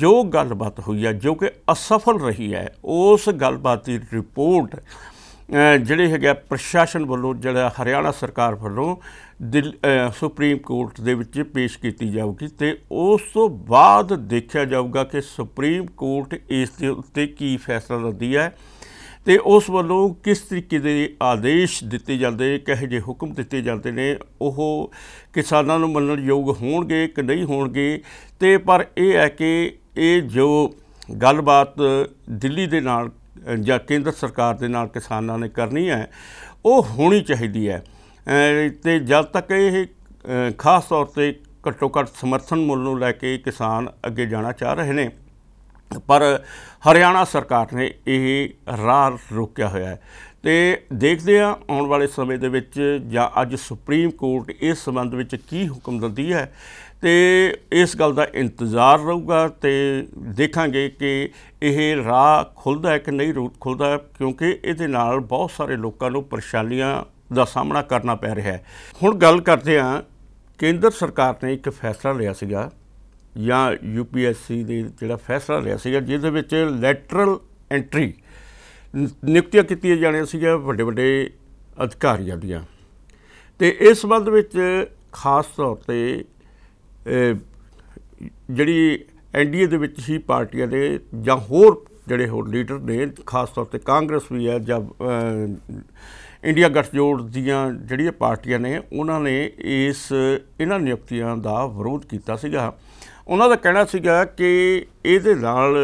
Speaker 1: ਜੋ ਗੱਲਬਾਤ ਹੋਈ ਹੈ ਜੋ ਕਿ ਅਸਫਲ ਰਹੀ ਹੈ ਉਸ ਗੱਲਬਾਤ ਦੀ ਰਿਪੋਰਟ ਜਿਹੜੇ ਹੈਗਾ ਪ੍ਰਸ਼ਾਸਨ ਵੱਲੋਂ ਜਿਹੜਾ ਹਰਿਆਣਾ ਸਰਕਾਰ ਵੱਲੋਂ ਸੁਪਰੀਮ ਕੋਰਟ ਦੇ ਵਿੱਚ ਪੇਸ਼ ਕੀਤੀ ਜਾਊਗੀ ਤੇ ਉਸ ਤੋਂ ਬਾਅਦ ਦੇਖਿਆ ਜਾਊਗਾ ਕਿ ਸੁਪਰੀਮ ਕੋਰਟ ਇਸ ਦੇ ਉੱਤੇ ਕੀ ਫੈਸਲਾ ਦਿੰਦੀ ਹੈ ਤੇ ਉਸ ਵੱਲੋਂ ਕਿਸ ਤਰੀਕੇ ਦੇ ਆਦੇਸ਼ ਦਿੱਤੇ ਜਾਂਦੇ ਕਹੇ ਜੇ ਹੁਕਮ ਦਿੱਤੇ ਜਾਂਦੇ ਨੇ ਉਹ ਕਿਸਾਨਾਂ ਨੂੰ ਮੰਨਣ ਯੋਗ ਹੋਣਗੇ ਕਿ ਨਹੀਂ ਹੋਣਗੇ ਤੇ ਪਰ ਇਹ ਹੈ ਕਿ ਇਹ ਜੋ ਗੱਲਬਾਤ ਦਿੱਲੀ ਦੇ ਨਾਲ ਜਾਂ ਕੇਂਦਰ ਸਰਕਾਰ ਦੇ ਨਾਲ ਕਿਸਾਨਾਂ ਨੇ ਕਰਨੀ ਹੈ ਉਹ ਹੋਣੀ ਚਾਹੀਦੀ ਹੈ ਤੇ ਜਦ ਤੱਕ ਇਹ ਖਾਸ ਤੌਰ ਤੇ ਘੱਟੋ ਘੱਟ ਸਮਰਥਨ ਮੁੱਲ ਨੂੰ ਲੈ ਕੇ ਕਿਸਾਨ ਅੱਗੇ ਜਾਣਾ ਚਾਹ ਰਹੇ ਨੇ ਪਰ ਹਰਿਆਣਾ ਸਰਕਾਰ ਨੇ ਇਹ ਰਾਹ ਰੋਕਿਆ ਹੋਇਆ ਹੈ ਤੇ ਦੇਖਦੇ ਆ ਆਉਣ ਵਾਲੇ ਸਮੇਂ ਦੇ ਵਿੱਚ ਜਾਂ ਅੱਜ ਸੁਪਰੀਮ ਕੋਰਟ ਇਸ ਸੰਬੰਧ ਵਿੱਚ ਕੀ ਹੁਕਮ ਦਿੰਦੀ ਹੈ ਤੇ ਇਸ ਗੱਲ ਦਾ ਇੰਤਜ਼ਾਰ ਰਹੂਗਾ ਤੇ ਦੇਖਾਂਗੇ ਕਿ ਇਹ ਰਾਹ ਖੁੱਲਦਾ ਹੈ ਕਿ ਨਹੀਂ ਰੂਟ ਖੁੱਲਦਾ ਹੈ ਕਿਉਂਕਿ ਇਹਦੇ ਨਾਲ ਬਹੁਤ ਸਾਰੇ ਲੋਕਾਂ ਨੂੰ ਪਰੇਸ਼ਾਨੀਆਂ ਦਾ ਸਾਹਮਣਾ ਕਰਨਾ ਪੈ ਰਿਹਾ ਹੈ ਹੁਣ ਗੱਲ ਕਰਦੇ ਹਾਂ ਕੇਂਦਰ ਸਰਕਾਰ ਨੇ ਇੱਕ ਫੈਸਲਾ ਲਿਆ ਸੀਗਾ ਜਾਂ ਯੂਪੀਐਸਸੀ ਦੇ ਜਿਹੜਾ ਫੈਸਲਾ ਲਿਆ ਸੀਗਾ ਜਿਹਦੇ ਵਿੱਚ ਲੈਟਰਲ ਐਂਟਰੀ ਨਿਯੁਕਤੀਆਂ ਕੀਤੀਆਂ ਜਾਣੀਆਂ ਸੀਗਾ ਵੱਡੇ ਵੱਡੇ ਅਧਿਕਾਰੀਆਂ ਦੀਆਂ ਤੇ ਇਸ ਸੰਬੰਧ ਵਿੱਚ ਖਾਸ ਤੌਰ ਤੇ ਜਿਹੜੀ ਐਨਡੀਏ ਦੇ ਵਿੱਚ ਹੀ ਪਾਰਟੀਆਂ ਦੇ ਜਾਂ ਹੋਰ ਜਿਹੜੇ ਹੋਰ ਲੀਡਰ ਨੇ ਖਾਸ ਤੌਰ ਤੇ ਕਾਂਗਰਸ ਵੀ ਹੈ ਜਾਂ ਇੰਡੀਆ ਜੋੜ ਦੀਆਂ ਜਿਹੜੀਆਂ ਪਾਰਟੀਆਂ ਨੇ ਉਹਨਾਂ ਨੇ ਇਸ ਇਹਨਾਂ ਨਿਯੁਕਤੀਆਂ ਦਾ ਵਿਰੋਧ ਕੀਤਾ ਸੀਗਾ ਉਹਨਾਂ ਦਾ ਕਹਿਣਾ ਸੀਗਾ ਕਿ ਇਹਦੇ ਨਾਲ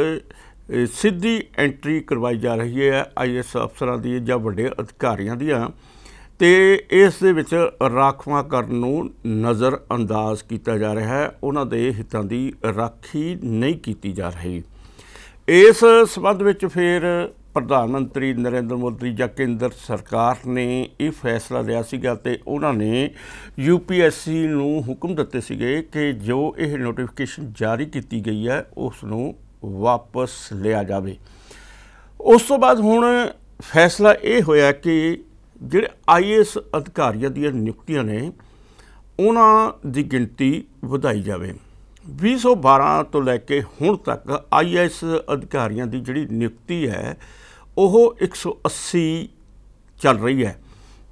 Speaker 1: ਸਿੱਧੀ ਐਂਟਰੀ ਕਰਵਾਈ ਜਾ ਰਹੀ ਹੈ ਆਈਐਸ ਅਫਸਰਾਂ ਦੀ ਜਾਂ ਵੱਡੇ ਅਧਿਕਾਰੀਆਂ ਦੀਆਂ ਤੇ ਇਸ ਦੇ ਵਿੱਚ ਰਾਖਵਾਂ ਕਰਨ ਨੂੰ ਨਜ਼ਰ ਅੰਦਾਜ਼ ਕੀਤਾ ਜਾ ਰਿਹਾ ਹੈ ਉਹਨਾਂ ਦੇ ਹਿੱਤਾਂ ਦੀ ਰਾਖੀ ਨਹੀਂ ਕੀਤੀ ਜਾ ਰਹੀ ਇਸ ਸਬੰਧ ਵਿੱਚ ਫਿਰ ਪ੍ਰਧਾਨ ਮੰਤਰੀ ਨਰਿੰਦਰ ਮੋਦੀ ਜਾਂ ਕੇਂਦਰ ਸਰਕਾਰ ਨੇ ਇਹ ਫੈਸਲਾ ਲਿਆ ਸੀਗਾ ਤੇ ਉਹਨਾਂ ਨੇ ਯੂਪੀਐਸਸੀ ਨੂੰ ਹੁਕਮ ਦਿੱਤੇ ਸੀਗੇ ਕਿ ਜੋ ਇਹ ਨੋਟੀਫਿਕੇਸ਼ਨ ਜਾਰੀ ਕੀਤੀ ਗਈ ਹੈ ਉਸ ਨੂੰ ਵਾਪਸ ਲਿਆ ਜਾਵੇ ਉਸ ਤੋਂ ਬਾਅਦ ਹੁਣ ਫੈਸਲਾ ਇਹ ਹੋਇਆ ਕਿ ਜਿਹੜੇ ਆਈਐਸ ਅਧਿਕਾਰੀਆਂ ਦੀਆਂ ਨਿਯੁਕਤੀਆਂ ਨੇ ਉਹਨਾਂ ਦੀ ਗਿਣਤੀ ਵਧਾਈ ਜਾਵੇ 2012 ਤੋਂ ਲੈ ਕੇ ਹੁਣ ਤੱਕ ਆਈਐਸ ਅਧਿਕਾਰੀਆਂ ਦੀ ਜਿਹੜੀ ਨਿਯੁਕਤੀ ਹੈ ਉਹ 180 ਚੱਲ ਰਹੀ ਹੈ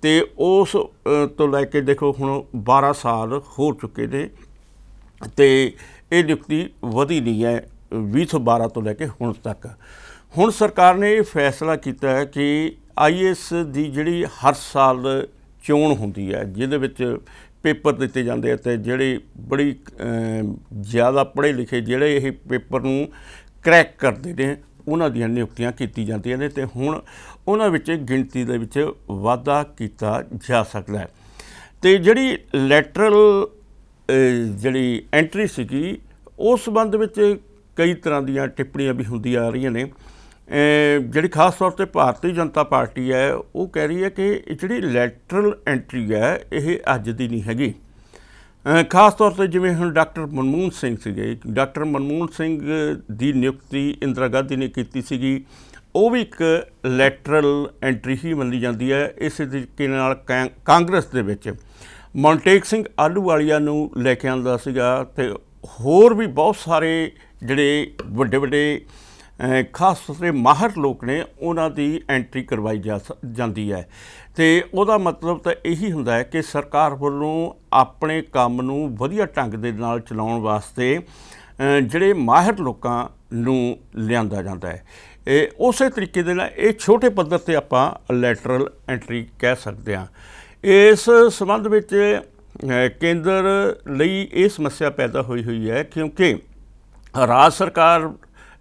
Speaker 1: ਤੇ ਉਸ ਤੋਂ ਲੈ ਕੇ ਦੇਖੋ ਹੁਣ 12 ਸਾਲ ਹੋ ਚੁੱਕੇ ਨੇ ਤੇ ਇਹ ਨਿਯੁਕਤੀ ਵਧੀ ਨਹੀਂ ਹੈ 2012 ਤੋਂ ਲੈ ਕੇ ਹੁਣ ਤੱਕ ਹੁਣ ਸਰਕਾਰ ਨੇ ਇਹ ਫੈਸਲਾ ਕੀਤਾ ਹੈ ਕਿ ਆਈਐਸ ਦੀ ਜਿਹੜੀ ਹਰ ਸਾਲ ਚੋਣ ਹੁੰਦੀ ਹੈ ਜਿਹਦੇ ਵਿੱਚ ਪੇਪਰ ਦਿੱਤੇ ਜਾਂਦੇ ਆ ਤੇ ਜਿਹੜੇ ਬੜੀ ਜ਼ਿਆਦਾ ਪੜ੍ਹੇ ਲਿਖੇ ਜਿਹੜੇ ਇਹ ਪੇਪਰ ਨੂੰ ਕਰੈਕ ਕਰਦੇ ਨੇ ਉਹਨਾਂ ਦੀਆਂ ਨਿਯੁਕਤੀਆਂ ਕੀਤੀ ਜਾਂਦੀਆਂ ਨੇ ਤੇ ਹੁਣ ਉਹਨਾਂ ਵਿੱਚ ਗਿਣਤੀ ਦੇ ਵਿੱਚ ਵਾਧਾ ਕੀਤਾ ਜਾ ਸਕਦਾ ਹੈ ਤੇ ਜਿਹੜੀ ਲੈਟਰਲ ਜਿਹੜੀ ਐਂਟਰੀ ਸੀਗੀ ਉਸ ਸੰਬੰਧ ਵਿੱਚ ਕਈ ਤਰ੍ਹਾਂ ਦੀਆਂ ਟਿੱਪਣੀਆਂ ਵੀ ਹੁੰਦੀਆਂ ਆ ਰਹੀਆਂ ਨੇ ਜਿਹੜੀ ਖਾਸ ਤੌਰ ਤੇ ਭਾਰਤੀ ਜਨਤਾ ਪਾਰਟੀ ਹੈ ਉਹ ਕਹਿ ਰਹੀ ਹੈ ਕਿ ਜਿਹੜੀ ਲੈਟਰਲ ਐਂਟਰੀ ਹੈ ਇਹ ਅੱਜ ਦੀ ਨਹੀਂ ਹੈਗੀ ਖਾਸ ਤੌਰ ਤੇ ਜਿਵੇਂ ਹੁਣ ਡਾਕਟਰ ਮਨਮੋਹਨ ਸਿੰਘ ਸੀਗੇ ਡਾਕਟਰ ਮਨਮੋਹਨ ਸਿੰਘ ਦੀ ਨਿਯੁਕਤੀ ਇੰਦਰਾ ਗਾਂਧੀ ਨੇ ਕੀਤੀ ਸੀਗੀ ਉਹ ਵੀ ਇੱਕ ਲੈਟਰਲ ਐਂਟਰੀ ਹੀ ਮੰਨੀ ਜਾਂਦੀ ਹੈ ਇਸੇ ਤਰੀਕੇ ਨਾਲ ਕਾਂਗਰਸ ਦੇ ਵਿੱਚ ਮੌਂਟੇਕ ਸਿੰਘ ਆਲੂਵਾਲੀਆ ਨੂੰ ਲੈ ਕੇ ਆਂਦਾ ਸੀਗਾ ਤੇ ਹੋਰ ਵੀ ਬਹੁਤ ਸਾਰੇ ਜਿਹੜੇ ਵੱਡੇ ਵੱਡੇ ਖਾਸ ਤੌਰ ਮਾਹਰ ਲੋਕ ਨੇ ਉਹਨਾਂ ਦੀ ਐਂਟਰੀ ਕਰਵਾਈ ਜਾਂਦੀ ਹੈ ਤੇ ਉਹਦਾ ਮਤਲਬ ਤਾਂ ਇਹੀ ਹੁੰਦਾ ਹੈ ਕਿ ਸਰਕਾਰ ਵੱਲੋਂ ਆਪਣੇ ਕੰਮ ਨੂੰ ਵਧੀਆ ਢੰਗ ਦੇ ਨਾਲ ਚਲਾਉਣ ਵਾਸਤੇ ਜਿਹੜੇ ਮਾਹਰ ਲੋਕਾਂ ਨੂੰ ਲਿਆਂਦਾ ਜਾਂਦਾ ਹੈ ਇਹ ਉਸੇ ਤਰੀਕੇ ਦੇ ਨਾਲ ਇਹ ਛੋਟੇ ਪੱਧਰ ਤੇ ਆਪਾਂ ਲੈਟਰਲ ਐਂਟਰੀ ਕਹਿ ਸਕਦੇ ਹਾਂ ਇਸ ਸੰਬੰਧ ਵਿੱਚ ਕੇਂਦਰ ਲਈ ਇਹ ਸਮੱਸਿਆ ਪੈਦਾ ਹੋਈ ਹੋਈ ਹੈ ਕਿਉਂਕਿ ਰਾਜ ਸਰਕਾਰ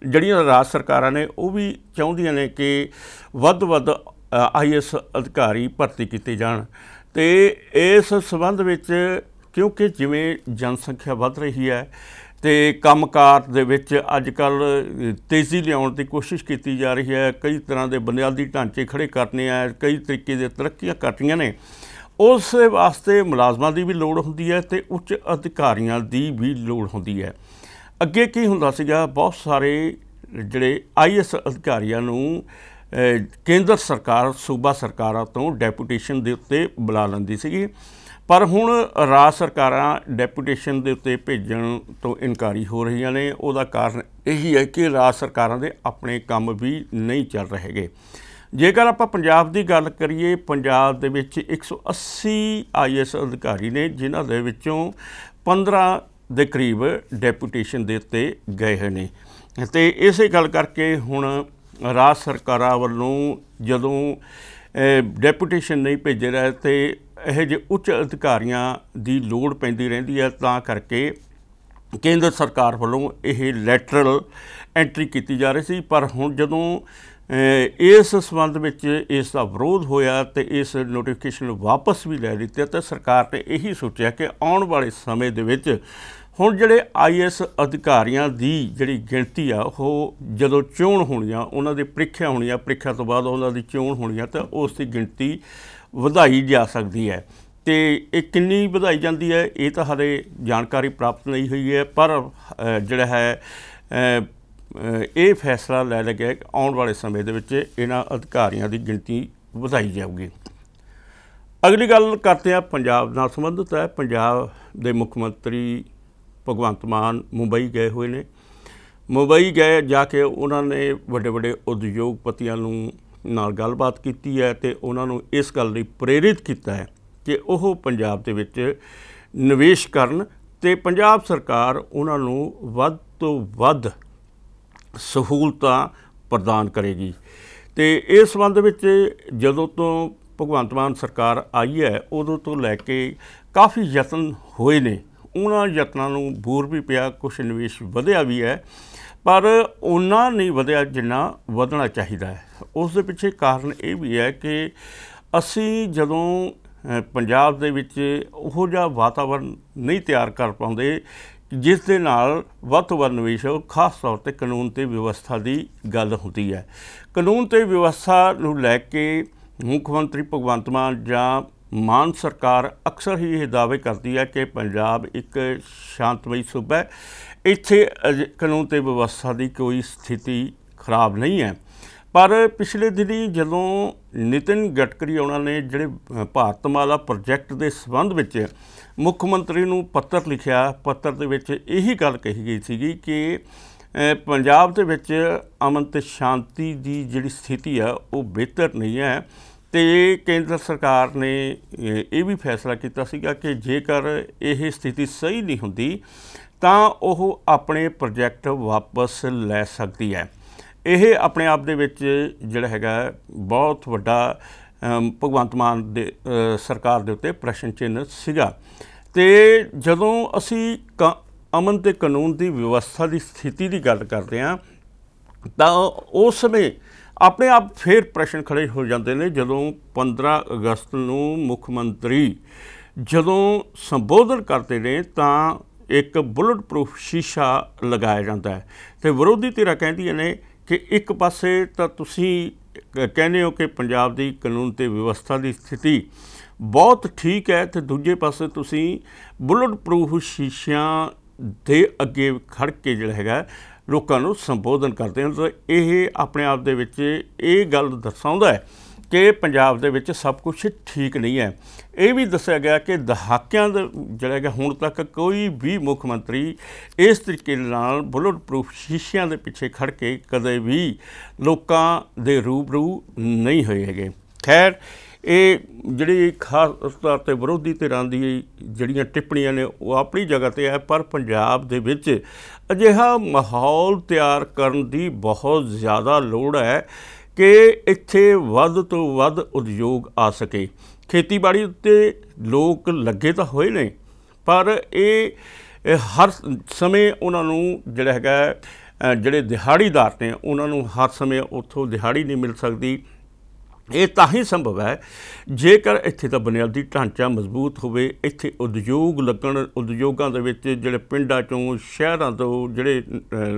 Speaker 1: ਜਿਹੜੀਆਂ ਰਾਜ ਸਰਕਾਰਾਂ ਨੇ ਉਹ ਵੀ ਚਾਹੁੰਦੀਆਂ ਨੇ ਕਿ ਵੱਧ ਵੱਧ ਆਈਐਸ ਅਧਿਕਾਰੀ ਭਰਤੀ ਕੀਤੇ ਜਾਣ ਤੇ ਇਸ ਸਬੰਧ ਵਿੱਚ ਕਿਉਂਕਿ ਜਿਵੇਂ ਜਨਸੰਖਿਆ ਵੱਧ ਰਹੀ ਹੈ ਤੇ ਕੰਮਕਾਰ ਦੇ ਵਿੱਚ ਅੱਜ ਕੱਲ ਤੇਜ਼ੀ ਲਿਆਉਣ ਦੀ ਕੋਸ਼ਿਸ਼ ਕੀਤੀ ਜਾ ਰਹੀ ਹੈ ਕਈ ਤਰ੍ਹਾਂ ਦੇ ਬੁਨਿਆਦੀ ਢਾਂਚੇ ਖੜੇ ਕਰਨੇ ਆ ਕਈ ਤਰੀਕੇ ਦੇ ਤਰੱਕੀਆਂ ਕਰਤੀਆਂ ਨੇ ਉਸ ਵਾਸਤੇ ਮੁਲਾਜ਼ਮਾਂ ਦੀ ਵੀ ਲੋੜ ਹੁੰਦੀ ਹੈ ਤੇ ਉੱਚ ਅਧਿਕਾਰੀਆਂ ਦੀ ਵੀ ਲੋੜ ਹੁੰਦੀ ਹੈ ਅੱਗੇ ਕੀ ਹੁੰਦਾ ਸੀਗਾ ਬਹੁਤ ਸਾਰੇ ਜਿਹੜੇ ਆਈਐਸ ਅਧਿਕਾਰੀਆਂ ਨੂੰ ਕੇਂਦਰ ਸਰਕਾਰ ਸੂਬਾ ਸਰਕਾਰਾਂ ਤੋਂ ਡੈਪੂਟੇਸ਼ਨ ਦੇ ਉੱਤੇ ਬੁਲਾ ਲੈਂਦੀ ਸੀਗੀ ਪਰ ਹੁਣ ਰਾਜ ਸਰਕਾਰਾਂ ਡੈਪੂਟੇਸ਼ਨ ਦੇ ਉੱਤੇ ਭੇਜਣ ਤੋਂ ਇਨਕਾਰੀ ਹੋ ਰਹੀਆਂ ਨੇ ਉਹਦਾ ਕਾਰਨ ਇਹੀ ਹੈ ਕਿ ਰਾਜ ਸਰਕਾਰਾਂ ਦੇ ਆਪਣੇ ਕੰਮ ਵੀ ਨਹੀਂ ਚੱਲ ਰਹੇਗੇ ਜੇਕਰ ਆਪਾਂ ਪੰਜਾਬ ਦੀ ਗੱਲ ਕਰੀਏ ਪੰਜਾਬ ਦੇ ਵਿੱਚ 180 ਆਈਐਸ ਅਧਿਕਾਰੀ ਨੇ ਜਿਨ੍ਹਾਂ ਦੇ ਵਿੱਚੋਂ 15 ਦੇ ਕਰੀਬ ਡੈਪੂਟੇਸ਼ਨ ਦੇ ਉੱਤੇ ਗਏ ਹੋਏ ਨੇ ਤੇ ਇਸੇ ਗੱਲ ਕਰਕੇ ਹੁਣ ਰਾਜ ਸਰਕਾਰਾਂ ਵੱਲੋਂ ਜਦੋਂ ਡੈਪੂਟੇਸ਼ਨ ਨਹੀਂ ਭੇਜੇ ਰਹੇ ਤੇ ਇਹ ਜੇ ਉੱਚ ਅਧਿਕਾਰੀਆਂ ਦੀ ਲੋੜ ਪੈਂਦੀ ਰਹਿੰਦੀ ਹੈ ਤਾਂ ਕਰਕੇ ਕੇਂਦਰ ਸਰਕਾਰ ਵੱਲੋਂ ਇਹ ਲੈਟਰਲ ਐਂਟਰੀ ਕੀਤੀ ਜਾ ਰਹੀ ਸੀ ਪਰ ਹੁਣ ਜਦੋਂ ਇਸ ਸਬੰਧ ਵਿੱਚ ਇਸ ਦਾ ਵਿਰੋਧ ਹੋਇਆ ਤੇ ਇਸ ਨੋਟੀਫਿਕੇਸ਼ਨ ਨੂੰ ਵਾਪਸ ਵੀ ਲੈ ਲਿੱਤੇ ਤੇ ਸਰਕਾਰ ਨੇ ਇਹੀ ਸੋਚਿਆ ਕਿ ਆਉਣ ਵਾਲੇ ਸਮੇਂ ਦੇ ਵਿੱਚ ਹੁਣ ਜਿਹੜੇ ਆਈਐਸ ਅਧਿਕਾਰੀਆਂ ਦੀ ਜਿਹੜੀ ਗਿਣਤੀ ਆ ਉਹ ਜਦੋਂ ਚੋਣ ਹੋਣੀਆਂ ਉਹਨਾਂ ਦੀ ਪ੍ਰੀਖਿਆ ਹੋਣੀ ਆ ਪ੍ਰੀਖਿਆ ਤੋਂ ਬਾਅਦ ਉਹਨਾਂ ਦੀ ਚੋਣ ਹੋਣੀ ਆ ਤਾਂ ਉਸ ਦੀ ਗਿਣਤੀ ਵਧਾਈ ਜਾ ਸਕਦੀ ਹੈ ਤੇ ਇਹ ਕਿੰਨੀ ਵਧਾਈ ਜਾਂਦੀ ਹੈ ਇਹ ਤਾਂ ਹਰੇ ਜਾਣਕਾਰੀ ਪ੍ਰਾਪਤ ਨਹੀਂ ਹੋਈ ਹੈ ਪਰ ਜਿਹੜਾ ਹੈ ਇਹ ਫੈਸਲਾ ਲੈ ਲਿਆ ਕਿ ਆਉਣ ਵਾਲੇ ਸਮੇਂ ਦੇ ਵਿੱਚ ਇਹਨਾਂ ਅਧਿਕਾਰੀਆਂ ਦੀ ਗਿਣਤੀ ਵਧਾਈ ਜਾਊਗੀ ਅਗਲੀ ਗੱਲ ਕਰਦੇ ਆ ਪੰਜਾਬ ਨਾਲ ਸੰਬੰਧਿਤ ਹੈ ਪੰਜਾਬ ਦੇ ਮੁੱਖ ਮੰਤਰੀ ਭਗਵੰਤ ਮਾਨ ਮੁੰਬਈ ਗਏ ਹੋਏ ਨੇ ਮੁੰਬਈ ਗਏ ਜਾ ਕੇ ਉਹਨਾਂ ਨੇ ਵੱਡੇ ਵੱਡੇ ਉਦਯੋਗਪਤੀਆਂ ਨੂੰ ਨਾਲ ਗੱਲਬਾਤ ਕੀਤੀ ਹੈ ਤੇ ਉਹਨਾਂ ਨੂੰ ਇਸ ਗੱਲ ਲਈ ਪ੍ਰੇਰਿਤ ਕੀਤਾ ਹੈ ਕਿ ਉਹ ਪੰਜਾਬ ਦੇ ਵਿੱਚ ਨਿਵੇਸ਼ ਕਰਨ ਤੇ ਪੰਜਾਬ ਸਰਕਾਰ ਉਹਨਾਂ ਨੂੰ ਵੱਧ ਤੋਂ ਵੱਧ ਸਹੂਲਤਾਂ ਪ੍ਰਦਾਨ ਕਰੇਗੀ ਤੇ ਇਸ ਸੰਬੰਧ ਵਿੱਚ ਜਦੋਂ ਤੋਂ ਭਗਵੰਤ ਮਾਨ ਸਰਕਾਰ ਆਈ ਹੈ ਉਦੋਂ ਤੋਂ ਲੈ ਕੇ ਕਾਫੀ ਯਤਨ ਹੋਏ ਨੇ ਉਹਨਾਂ ਯਤਨਾਂ ਨੂੰ ਬੂਰ ਵੀ ਪਿਆ ਕੁਝ ਨਿਵੇਸ਼ ਵਧਿਆ ਵੀ ਹੈ ਪਰ ਉਹਨਾਂ ਨਹੀਂ ਵਧਿਆ ਜਿੰਨਾ ਵਧਣਾ ਚਾਹੀਦਾ ਹੈ ਉਸ ਦੇ ਪਿੱਛੇ ਕਾਰਨ ਇਹ ਵੀ ਹੈ ਕਿ ਅਸੀਂ ਜਦੋਂ ਪੰਜਾਬ ਦੇ ਵਿੱਚ ਉਹੋ ਜਿਹਾ ਵਾਤਾਵਰਣ ਨਹੀਂ ਤਿਆਰ ਕਰ ਪਾਉਂਦੇ ਜਿਸ ਦੇ ਨਾਲ ਵੱਧ ਤੋਂ ਵੱਧ ਨਿਵੇਸ਼ ਖਾਸ ਤੌਰ ਤੇ ਕਾਨੂੰਨ ਤੇ ਵਿਵਸਥਾ ਦੀ ਗੱਲ ਹੁੰਦੀ ਹੈ ਕਾਨੂੰਨ ਤੇ ਵਿਵਸਥਾ ਨੂੰ ਲੈ ਕੇ ਮੁੱਖ ਮੰਤਰੀ ਭਗਵੰਤ ਮਾਨ ਜਾਂ ਮਾਨ ਸਰਕਾਰ ਅਕਸਰ ਹੀ ਇਹ ਦਾਅਵੇ ਕਰਦੀ ਹੈ ਕਿ ਪੰਜਾਬ ਇੱਕ ਸ਼ਾਂਤਮਈ ਸੂਬਾ ਹੈ ਇੱਥੇ ਕਾਨੂੰਨ ਤੇ ਵਿਵਸਥਾ ਦੀ ਕੋਈ ਸਥਿਤੀ ਖਰਾਬ ਨਹੀਂ ਹੈ ਪਰ ਪਿਛਲੇ ਦਿਨੀ ਜਦੋਂ ਨਿਤਿਨ ਗਟਕਰੀ ਉਹਨਾਂ ਨੇ ਜਿਹੜੇ ਭਾਰਤਮਾਲਾ ਪ੍ਰੋਜੈਕਟ ਦੇ ਸੰਬੰਧ ਵਿੱਚ ਮੁੱਖ ਮੰਤਰੀ ਨੂੰ ਪੱਤਰ ਲਿਖਿਆ ਪੱਤਰ ਦੇ ਵਿੱਚ ਇਹੀ ਗੱਲ ਕਹੀ ਗਈ ਸੀਗੀ ਕਿ ਪੰਜਾਬ ਦੇ ਵਿੱਚ ਅਮਨ ਤੇ ਸ਼ਾਂਤੀ ਦੀ ਜਿਹੜੀ ਸਥਿਤੀ ਆ ਉਹ ਬਿਹਤਰ ਨਹੀਂ ਹੈ ਤੇ ਕੇਂਦਰ ਸਰਕਾਰ ਨੇ ਇਹ ਵੀ ਫੈਸਲਾ ਕੀਤਾ ਸੀਗਾ ਕਿ ਜੇਕਰ ਇਹ ਸਥਿਤੀ ਸਹੀ ਨਹੀਂ ਹੁੰਦੀ ਤਾਂ ਉਹ ਆਪਣੇ ਪ੍ਰੋਜੈਕਟ ਵਾਪਸ ਲੈ ਸਕਦੀ ਹੈ ਇਹ ਆਪਣੇ ਆਪ ਦੇ ਵਿੱਚ ਜਿਹੜਾ ਹੈਗਾ ਬਹੁਤ ਵੱਡਾ ਭਗਵੰਤ ਮਾਨ ਦੇ ਸਰਕਾਰ ਦੇ ਉੱਤੇ ਪ੍ਰਸ਼ਨ ਚਿੰਨ ਸੀਗਾ ਤੇ ਜਦੋਂ ਅਸੀਂ ਅਮਨ ਤੇ ਕਾਨੂੰਨ ਦੀ ਵਿਵਸਥਾ ਦੀ ਸਥਿਤੀ ਦੀ ਗੱਲ ਕਰਦੇ ਆ ਤਾਂ ਉਸ ਸਮੇਂ ਆਪਣੇ ਆਪ ਫੇਰ ਪ੍ਰਸ਼ਨ ਖੜੇ ਹੋ ਜਾਂਦੇ ਨੇ ਜਦੋਂ 15 ਅਗਸਤ ਨੂੰ ਮੁੱਖ ਮੰਤਰੀ ਜਦੋਂ ਸੰਬੋਧਨ ਕਰਦੇ ਨੇ ਤਾਂ ਇੱਕ ਬੁਲਟ ਪ੍ਰੂਫ ਸ਼ੀਸ਼ਾ ਲਗਾਇਆ ਜਾਂਦਾ ਹੈ ਤੇ ਵਿਰੋਧੀ ਧਿਰਾਂ ਕਹਿੰਦੀਆਂ ਨੇ ਕਿ ਇੱਕ ਪਾਸੇ ਤਾਂ ਤੁਸੀਂ ਕਹਿੰਦੇ ਹੋ ਕਿ ਪੰਜਾਬ ਦੀ ਕਾਨੂੰਨ ਤੇ ਵਿਵਸਥਾ ਦੀ ਸਥਿਤੀ ਬਹੁਤ ਠੀਕ ਹੈ ਤੇ ਦੂਜੇ ਪਾਸੇ ਤੁਸੀਂ ਬੁਲਟ ਪ੍ਰੂਫ ਸ਼ੀਸ਼ਿਆਂ ਦੇ ਅੱਗੇ ਖੜ ਕੇ ਜਿਹੜਾ ਹੈਗਾ ਲੋਕਾਂ ਨੂੰ ਸੰਬੋਧਨ ਕਰਦੇ ਹੋ ਤਾਂ ਇਹ ਆਪਣੇ ਆਪ ਦੇ ਵਿੱਚ ਇਹ ਗੱਲ ਦਰਸਾਉਂਦਾ ਹੈ ਕਿ ਪੰਜਾਬ ਦੇ ਵਿੱਚ ਸਭ ਕੁਝ ਠੀਕ ਨਹੀਂ ਹੈ ਇਹ ਵੀ ਦੱਸਿਆ ਗਿਆ ਕਿ ਦਹਾਕਿਆਂ ਦੇ ਜਿਹੜਾ ਕਿ ਹੁਣ ਤੱਕ ਕੋਈ ਵੀ ਮੁੱਖ ਮੰਤਰੀ ਇਸ ਤਰੀਕੇ ਨਾਲ ਬੁਲਟ ਪ੍ਰੂਫ ਸ਼ੀਸ਼ਿਆਂ ਦੇ ਪਿੱਛੇ ਖੜ ਕੇ ਕਦੇ ਵੀ ਲੋਕਾਂ ਦੇ ਰੂਬਰੂ ਨਹੀਂ ਹੋਏ ਹੈਗੇ ਖੈਰ ਇਹ ਜਿਹੜੀ ਖਾਸ ਤੌਰ ਤੇ ਵਿਰੋਧੀ ਧਿਰਾਂ ਦੀ ਜਿਹੜੀਆਂ ਟਿੱਪਣੀਆਂ ਨੇ ਉਹ ਆਪਣੀ ਜਗ੍ਹਾ ਤੇ ਹੈ ਪਰ ਪੰਜਾਬ ਦੇ ਵਿੱਚ ਅਜਿਹਾ ਮਾਹੌਲ ਤਿਆਰ ਕਰਨ ਦੀ ਬਹੁਤ ਜ਼ਿਆਦਾ ਲੋੜ ਹੈ ਕਿ ਇੱਥੇ ਵੱਧ ਤੋਂ ਵੱਧ ਉਦਯੋਗ ਆ ਸਕੇ ਖੇਤੀਬਾੜੀ ਉੱਤੇ ਲੋਕ ਲੱਗੇ ਤਾਂ ਹੋਏ ਨੇ ਪਰ ਇਹ ਹਰ ਸਮੇਂ ਉਹਨਾਂ ਨੂੰ ਜਿਹੜਾ ਹੈਗਾ ਜਿਹੜੇ ਦਿਹਾੜੀਦਾਰ ਨੇ ਉਹਨਾਂ ਨੂੰ ਹਰ ਸਮੇਂ ਉੱਥੋਂ ਦਿਹਾੜੀ ਨਹੀਂ ਮਿਲ ਸਕਦੀ ਇਹ ਤਾਂ ਹੀ ਸੰਭਵ ਹੈ ਜੇਕਰ ਇੱਥੇ ਦਾ ਬੁਨਿਆਦੀ ਢਾਂਚਾ ਮਜ਼ਬੂਤ ਹੋਵੇ ਇੱਥੇ ਉਦਯੋਗ ਲੱਗਣ ਉਦਯੋਗਾਂ ਦੇ ਵਿੱਚ ਜਿਹੜੇ ਪਿੰਡਾਂ ਚੋਂ ਸ਼ਹਿਰਾਂ ਤੋਂ ਜਿਹੜੇ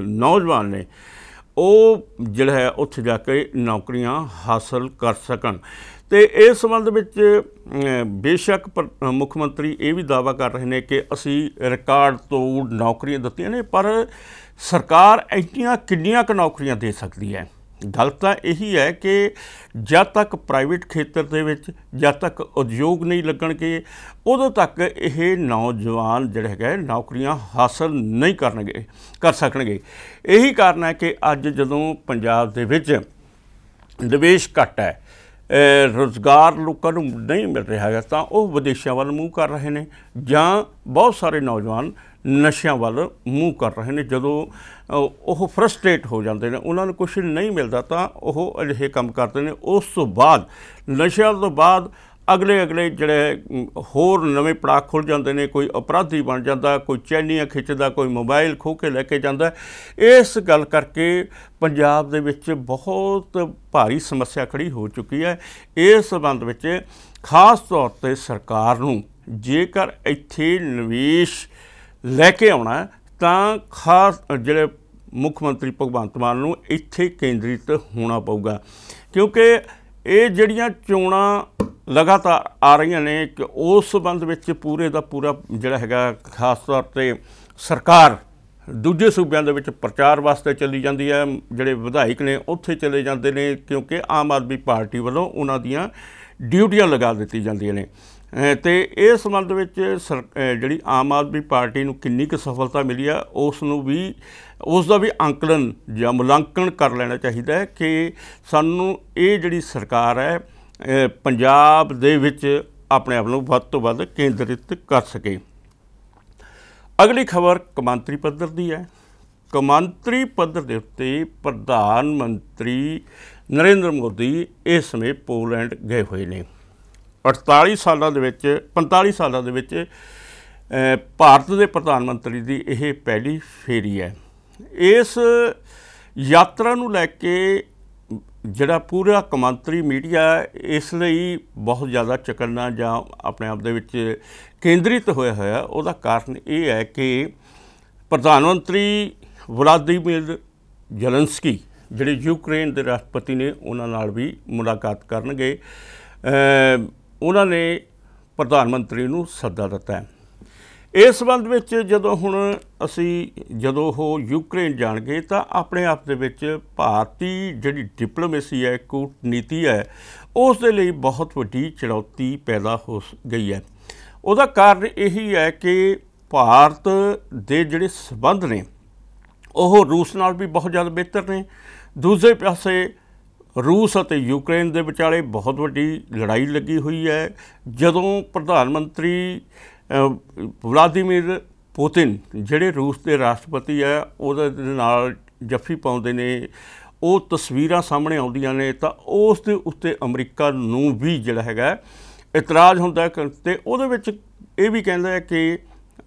Speaker 1: ਨੌਜਵਾਨ ਨੇ ਉਹ ਜਿਹੜਾ ਹੈ ਉੱਥੇ ਜਾ ਕੇ ਨੌਕਰੀਆਂ ਹਾਸਲ ਕਰ ਸਕਣ ਤੇ ਇਸ ਸੰਬੰਧ ਵਿੱਚ ਬੇਸ਼ੱਕ ਮੁੱਖ ਮੰਤਰੀ ਇਹ ਵੀ ਦਾਵਾ ਕਰ ਰਹੇ ਨੇ ਕਿ ਅਸੀਂ ਰਿਕਾਰਡ ਤੋੜ ਨੌਕਰੀਆਂ ਦਿੱਤੀਆਂ ਨੇ ਪਰ ਸਰਕਾਰ ਇੰਨੀਆਂ ਕਿੰਨੀਆਂ ਕੁ ਨੌਕਰੀਆਂ ਦੇ ਸਕਦੀ ਹੈ ਗੱਲ ਤਾਂ ਇਹੀ ਹੈ ਕਿ ਜਦ ਤੱਕ ਪ੍ਰਾਈਵੇਟ ਖੇਤਰ ਦੇ ਵਿੱਚ ਜਦ ਤੱਕ ਉਦਯੋਗ ਨਹੀਂ ਲੱਗਣਗੇ ਉਦੋਂ ਤੱਕ ਇਹ ਨੌਜਵਾਨ ਜਿਹੜੇ ਹੈਗੇ ਨੌਕਰੀਆਂ ਹਾਸਲ ਨਹੀਂ ਕਰਨਗੇ ਕਰ ਸਕਣਗੇ ਇਹੀ ਕਾਰਨ ਹੈ ਕਿ ਅੱਜ ਜਦੋਂ ਪੰਜਾਬ ਦੇ ਵਿੱਚ ਨਿਵੇਸ਼ ਘਟ ਹੈ ਰੋਜ਼ਗਾਰ ਲੋਕਾਂ ਨੂੰ ਨਹੀਂ ਮਿਲ ਰਿਹਾ ਹੈ ਤਾਂ ਉਹ ਵਿਦੇਸ਼ਾਂ ਵੱਲ ਮੂੰਹ ਕਰ ਰਹੇ ਨੇ ਜਾਂ ਬਹੁਤ ਸਾਰੇ ਨੌਜਵਾਨ ਨਸ਼ਿਆਂ ਵੱਲ ਮੂੰਹ ਕਰ ਰਹੇ ਨੇ ਜਦੋਂ ਉਹ ਫਰਸਟ੍ਰੇਟ ਹੋ ਜਾਂਦੇ ਨੇ ਉਹਨਾਂ ਨੂੰ ਕੁਝ ਨਹੀਂ ਮਿਲਦਾ ਤਾਂ ਉਹ ਅਜਿਹੇ ਕੰਮ ਕਰਦੇ ਨੇ ਉਸ ਤੋਂ ਬਾਅਦ ਨਸ਼ਿਆਂ ਤੋਂ ਬਾਅਦ ਅਗਲੇ ਅਗਲੇ ਜਿਹੜੇ ਹੋਰ ਨਵੇਂ ਪੜਾਅ ਖੁੱਲ ਜਾਂਦੇ ਨੇ ਕੋਈ ਅਪਰਾਧੀ ਬਣ ਜਾਂਦਾ ਕੋਈ ਚੈਨੀਆਂ ਖਿੱਚਦਾ ਕੋਈ ਮੋਬਾਈਲ ਖੋ ਕੇ ਲੈ ਕੇ ਜਾਂਦਾ ਇਸ ਗੱਲ ਕਰਕੇ ਪੰਜਾਬ ਦੇ ਵਿੱਚ ਬਹੁਤ ਭਾਰੀ ਸਮੱਸਿਆ ਖੜੀ ਹੋ ਚੁੱਕੀ ਹੈ ਇਸ ਸਬੰਧ ਵਿੱਚ ਖਾਸ ਤੌਰ ਤੇ ਸਰਕਾਰ ਨੂੰ ਜੇਕਰ ਇੱਥੇ ਨਿਵੇਸ਼ ਲੈ ਕੇ ਆਉਣਾ ਤਾਂ ਖਾਸ ਜਿਹੜੇ ਮੁੱਖ ਮੰਤਰੀ ਭਗਵੰਤ ਮਾਨ ਨੂੰ ਇੱਥੇ ਕੇਂਦਰਿਤ ਹੋਣਾ ਪਊਗਾ ਕਿਉਂਕਿ ਇਹ ਜਿਹੜੀਆਂ ਚੋਣਾਂ ਲਗਾਤਾਰ ਆ ਰਹੀਆਂ ਨੇ ਕਿ ਉਸ ਸੰਬੰਧ ਵਿੱਚ ਪੂਰੇ ਦਾ ਪੂਰਾ ਜਿਹੜਾ ਹੈਗਾ ਖਾਸ ਤੌਰ ਤੇ ਸਰਕਾਰ ਦੂਜੇ ਸੂਬਿਆਂ ਦੇ ਵਿੱਚ ਪ੍ਰਚਾਰ ਵਾਸਤੇ ਚੱਲੀ ਜਾਂਦੀ ਹੈ ਜਿਹੜੇ ਵਿਧਾਇਕ ਨੇ ਉੱਥੇ ਚਲੇ ਜਾਂਦੇ ਨੇ ਕਿਉਂਕਿ ਆਮ ਆਦਮੀ ਪਾਰਟੀ ਵੱਲੋਂ ਉਹਨਾਂ ਦੀਆਂ ਡਿਊਟੀਆਂ ਲਗਾ ਦਿੱਤੀ ਜਾਂਦੀਆਂ ਨੇ ਤੇ ਇਸ ਸੰਬੰਧ ਵਿੱਚ ਜਿਹੜੀ ਆਮ ਆਦਮੀ ਪਾਰਟੀ ਨੂੰ ਕਿੰਨੀ ਕੁ ਸਫਲਤਾ ਮਿਲੀ ਆ ਉਸ ਨੂੰ ਵੀ ਉਸ ਦਾ ਵੀ ਅੰਕਲਨ ਜਾਂ ਮੁਲਾਂਕਣ ਕਰ ਲੈਣਾ ਚਾਹੀਦਾ ਹੈ ਕਿ ਸਾਨੂੰ ਇਹ ਜਿਹੜੀ ਸਰਕਾਰ ਹੈ ਪੰਜਾਬ ਦੇ ਵਿੱਚ ਆਪਣੇ ਆਪ ਨੂੰ ਵੱਧ ਤੋਂ ਵੱਧ ਕੇਂਦਰਿਤ ਕਰ ਸਕੇ ਅਗਲੀ ਖਬਰ ਕਮਾਂਤਰੀ ਪੱਧਰ ਦੀ ਹੈ ਕਮਾਂਤਰੀ ਪੱਧਰ ਦੇ ਉੱਤੇ ਪ੍ਰਧਾਨ ਮੰਤਰੀ ਨਰਿੰਦਰ ਮੋਦੀ ਇਸ ਸਮੇਂ ਪੋਲੈਂਡ ਗਏ ਹੋਏ ਨੇ 48 ਸਾਲਾਂ ਦੇ ਵਿੱਚ 45 ਸਾਲਾਂ ਦੇ ਵਿੱਚ ਭਾਰਤ ਦੇ ਪ੍ਰਧਾਨ ਮੰਤਰੀ ਦੀ ਇਹ ਪਹਿਲੀ ਫੇਰੀ ਹੈ ਇਸ ਯਾਤਰਾ ਨੂੰ ਲੈ ਕੇ ਜਿਹੜਾ ਪੂਰਾ ਕਮੰਤਰੀ ਮੀਡੀਆ ਇਸ ਲਈ ਬਹੁਤ ਜ਼ਿਆਦਾ ਚਕਰਨਾ ਜਾਂ ਆਪਣੇ ਆਪ ਦੇ ਵਿੱਚ ਕੇਂਦਰਿਤ ਹੋਇਆ ਹੋਇਆ ਉਹਦਾ ਕਾਰਨ ਇਹ ਹੈ ਕਿ ਪ੍ਰਧਾਨ ਮੰਤਰੀ ਵਲਾਦੀਮੀਰ ਜ਼ਲਨਸਕੀ ਜਿਹੜੇ ਯੂਕਰੇਨ ਦੇ ਰਾਸ਼ਟਰਪਤੀ ਨੇ ਉਹਨਾਂ ਨਾਲ ਵੀ ਮੁਲਾਕਾਤ ਕਰਨਗੇ ਉਹਨਾਂ ਨੇ ਪ੍ਰਧਾਨ ਮੰਤਰੀ ਨੂੰ ਸੱਦਾ ਦਿੱਤਾ ਇਸ ਸੰਬੰਧ ਵਿੱਚ ਜਦੋਂ ਹੁਣ ਅਸੀਂ ਜਦੋਂ ਉਹ ਯੂਕਰੇਨ ਜਾਣਗੇ ਤਾਂ ਆਪਣੇ ਆਪ ਦੇ ਵਿੱਚ ਭਾਰਤੀ ਜਿਹੜੀ ਡਿਪਲੋਮੇਸੀ ਹੈ ਕੂਟਨੀਤੀ ਹੈ ਉਸ ਦੇ ਲਈ ਬਹੁਤ ਵੱਡੀ ਚੁਣੌਤੀ ਪੈਦਾ ਹੋ ਗਈ ਹੈ ਉਹਦਾ ਕਾਰਨ ਇਹੀ ਹੈ ਕਿ ਭਾਰਤ ਦੇ ਜਿਹੜੇ ਸਬੰਧ ਨੇ ਉਹ ਰੂਸ ਨਾਲ ਵੀ ਬਹੁਤ ਜ਼ਿਆਦਾ ਬਿਹਤਰ ਨੇ ਦੂਜੇ ਪਾਸੇ ਰੂਸ ਅਤੇ ਯੂਕਰੇਨ ਦੇ ਵਿਚਾਲੇ ਬਹੁਤ ਵੱਡੀ ਲੜਾਈ ਲੱਗੀ ਹੋਈ ਹੈ ਜਦੋਂ ਪ੍ਰਧਾਨ ਮੰਤਰੀ ਵਲਾਦੀਮੀਰ ਪੁਤਿਨ ਜਿਹੜੇ ਰੂਸ ਦੇ ਰਾਸ਼ਟਰਪਤੀ ਹੈ ਉਹਦੇ ਨਾਲ ਜੱਫੀ ਪਾਉਂਦੇ ਨੇ ਉਹ ਤਸਵੀਰਾਂ ਸਾਹਮਣੇ ਆਉਂਦੀਆਂ ਨੇ ਤਾਂ ਉਸ ਦੇ ਉੱਤੇ ਅਮਰੀਕਾ ਨੂੰ ਵੀ ਜਿਹੜਾ ਹੈਗਾ ਇਤਰਾਜ਼ ਹੁੰਦਾ ਹੈ ਤੇ ਉਹਦੇ ਵਿੱਚ ਇਹ ਵੀ ਕਹਿੰਦਾ ਹੈ ਕਿ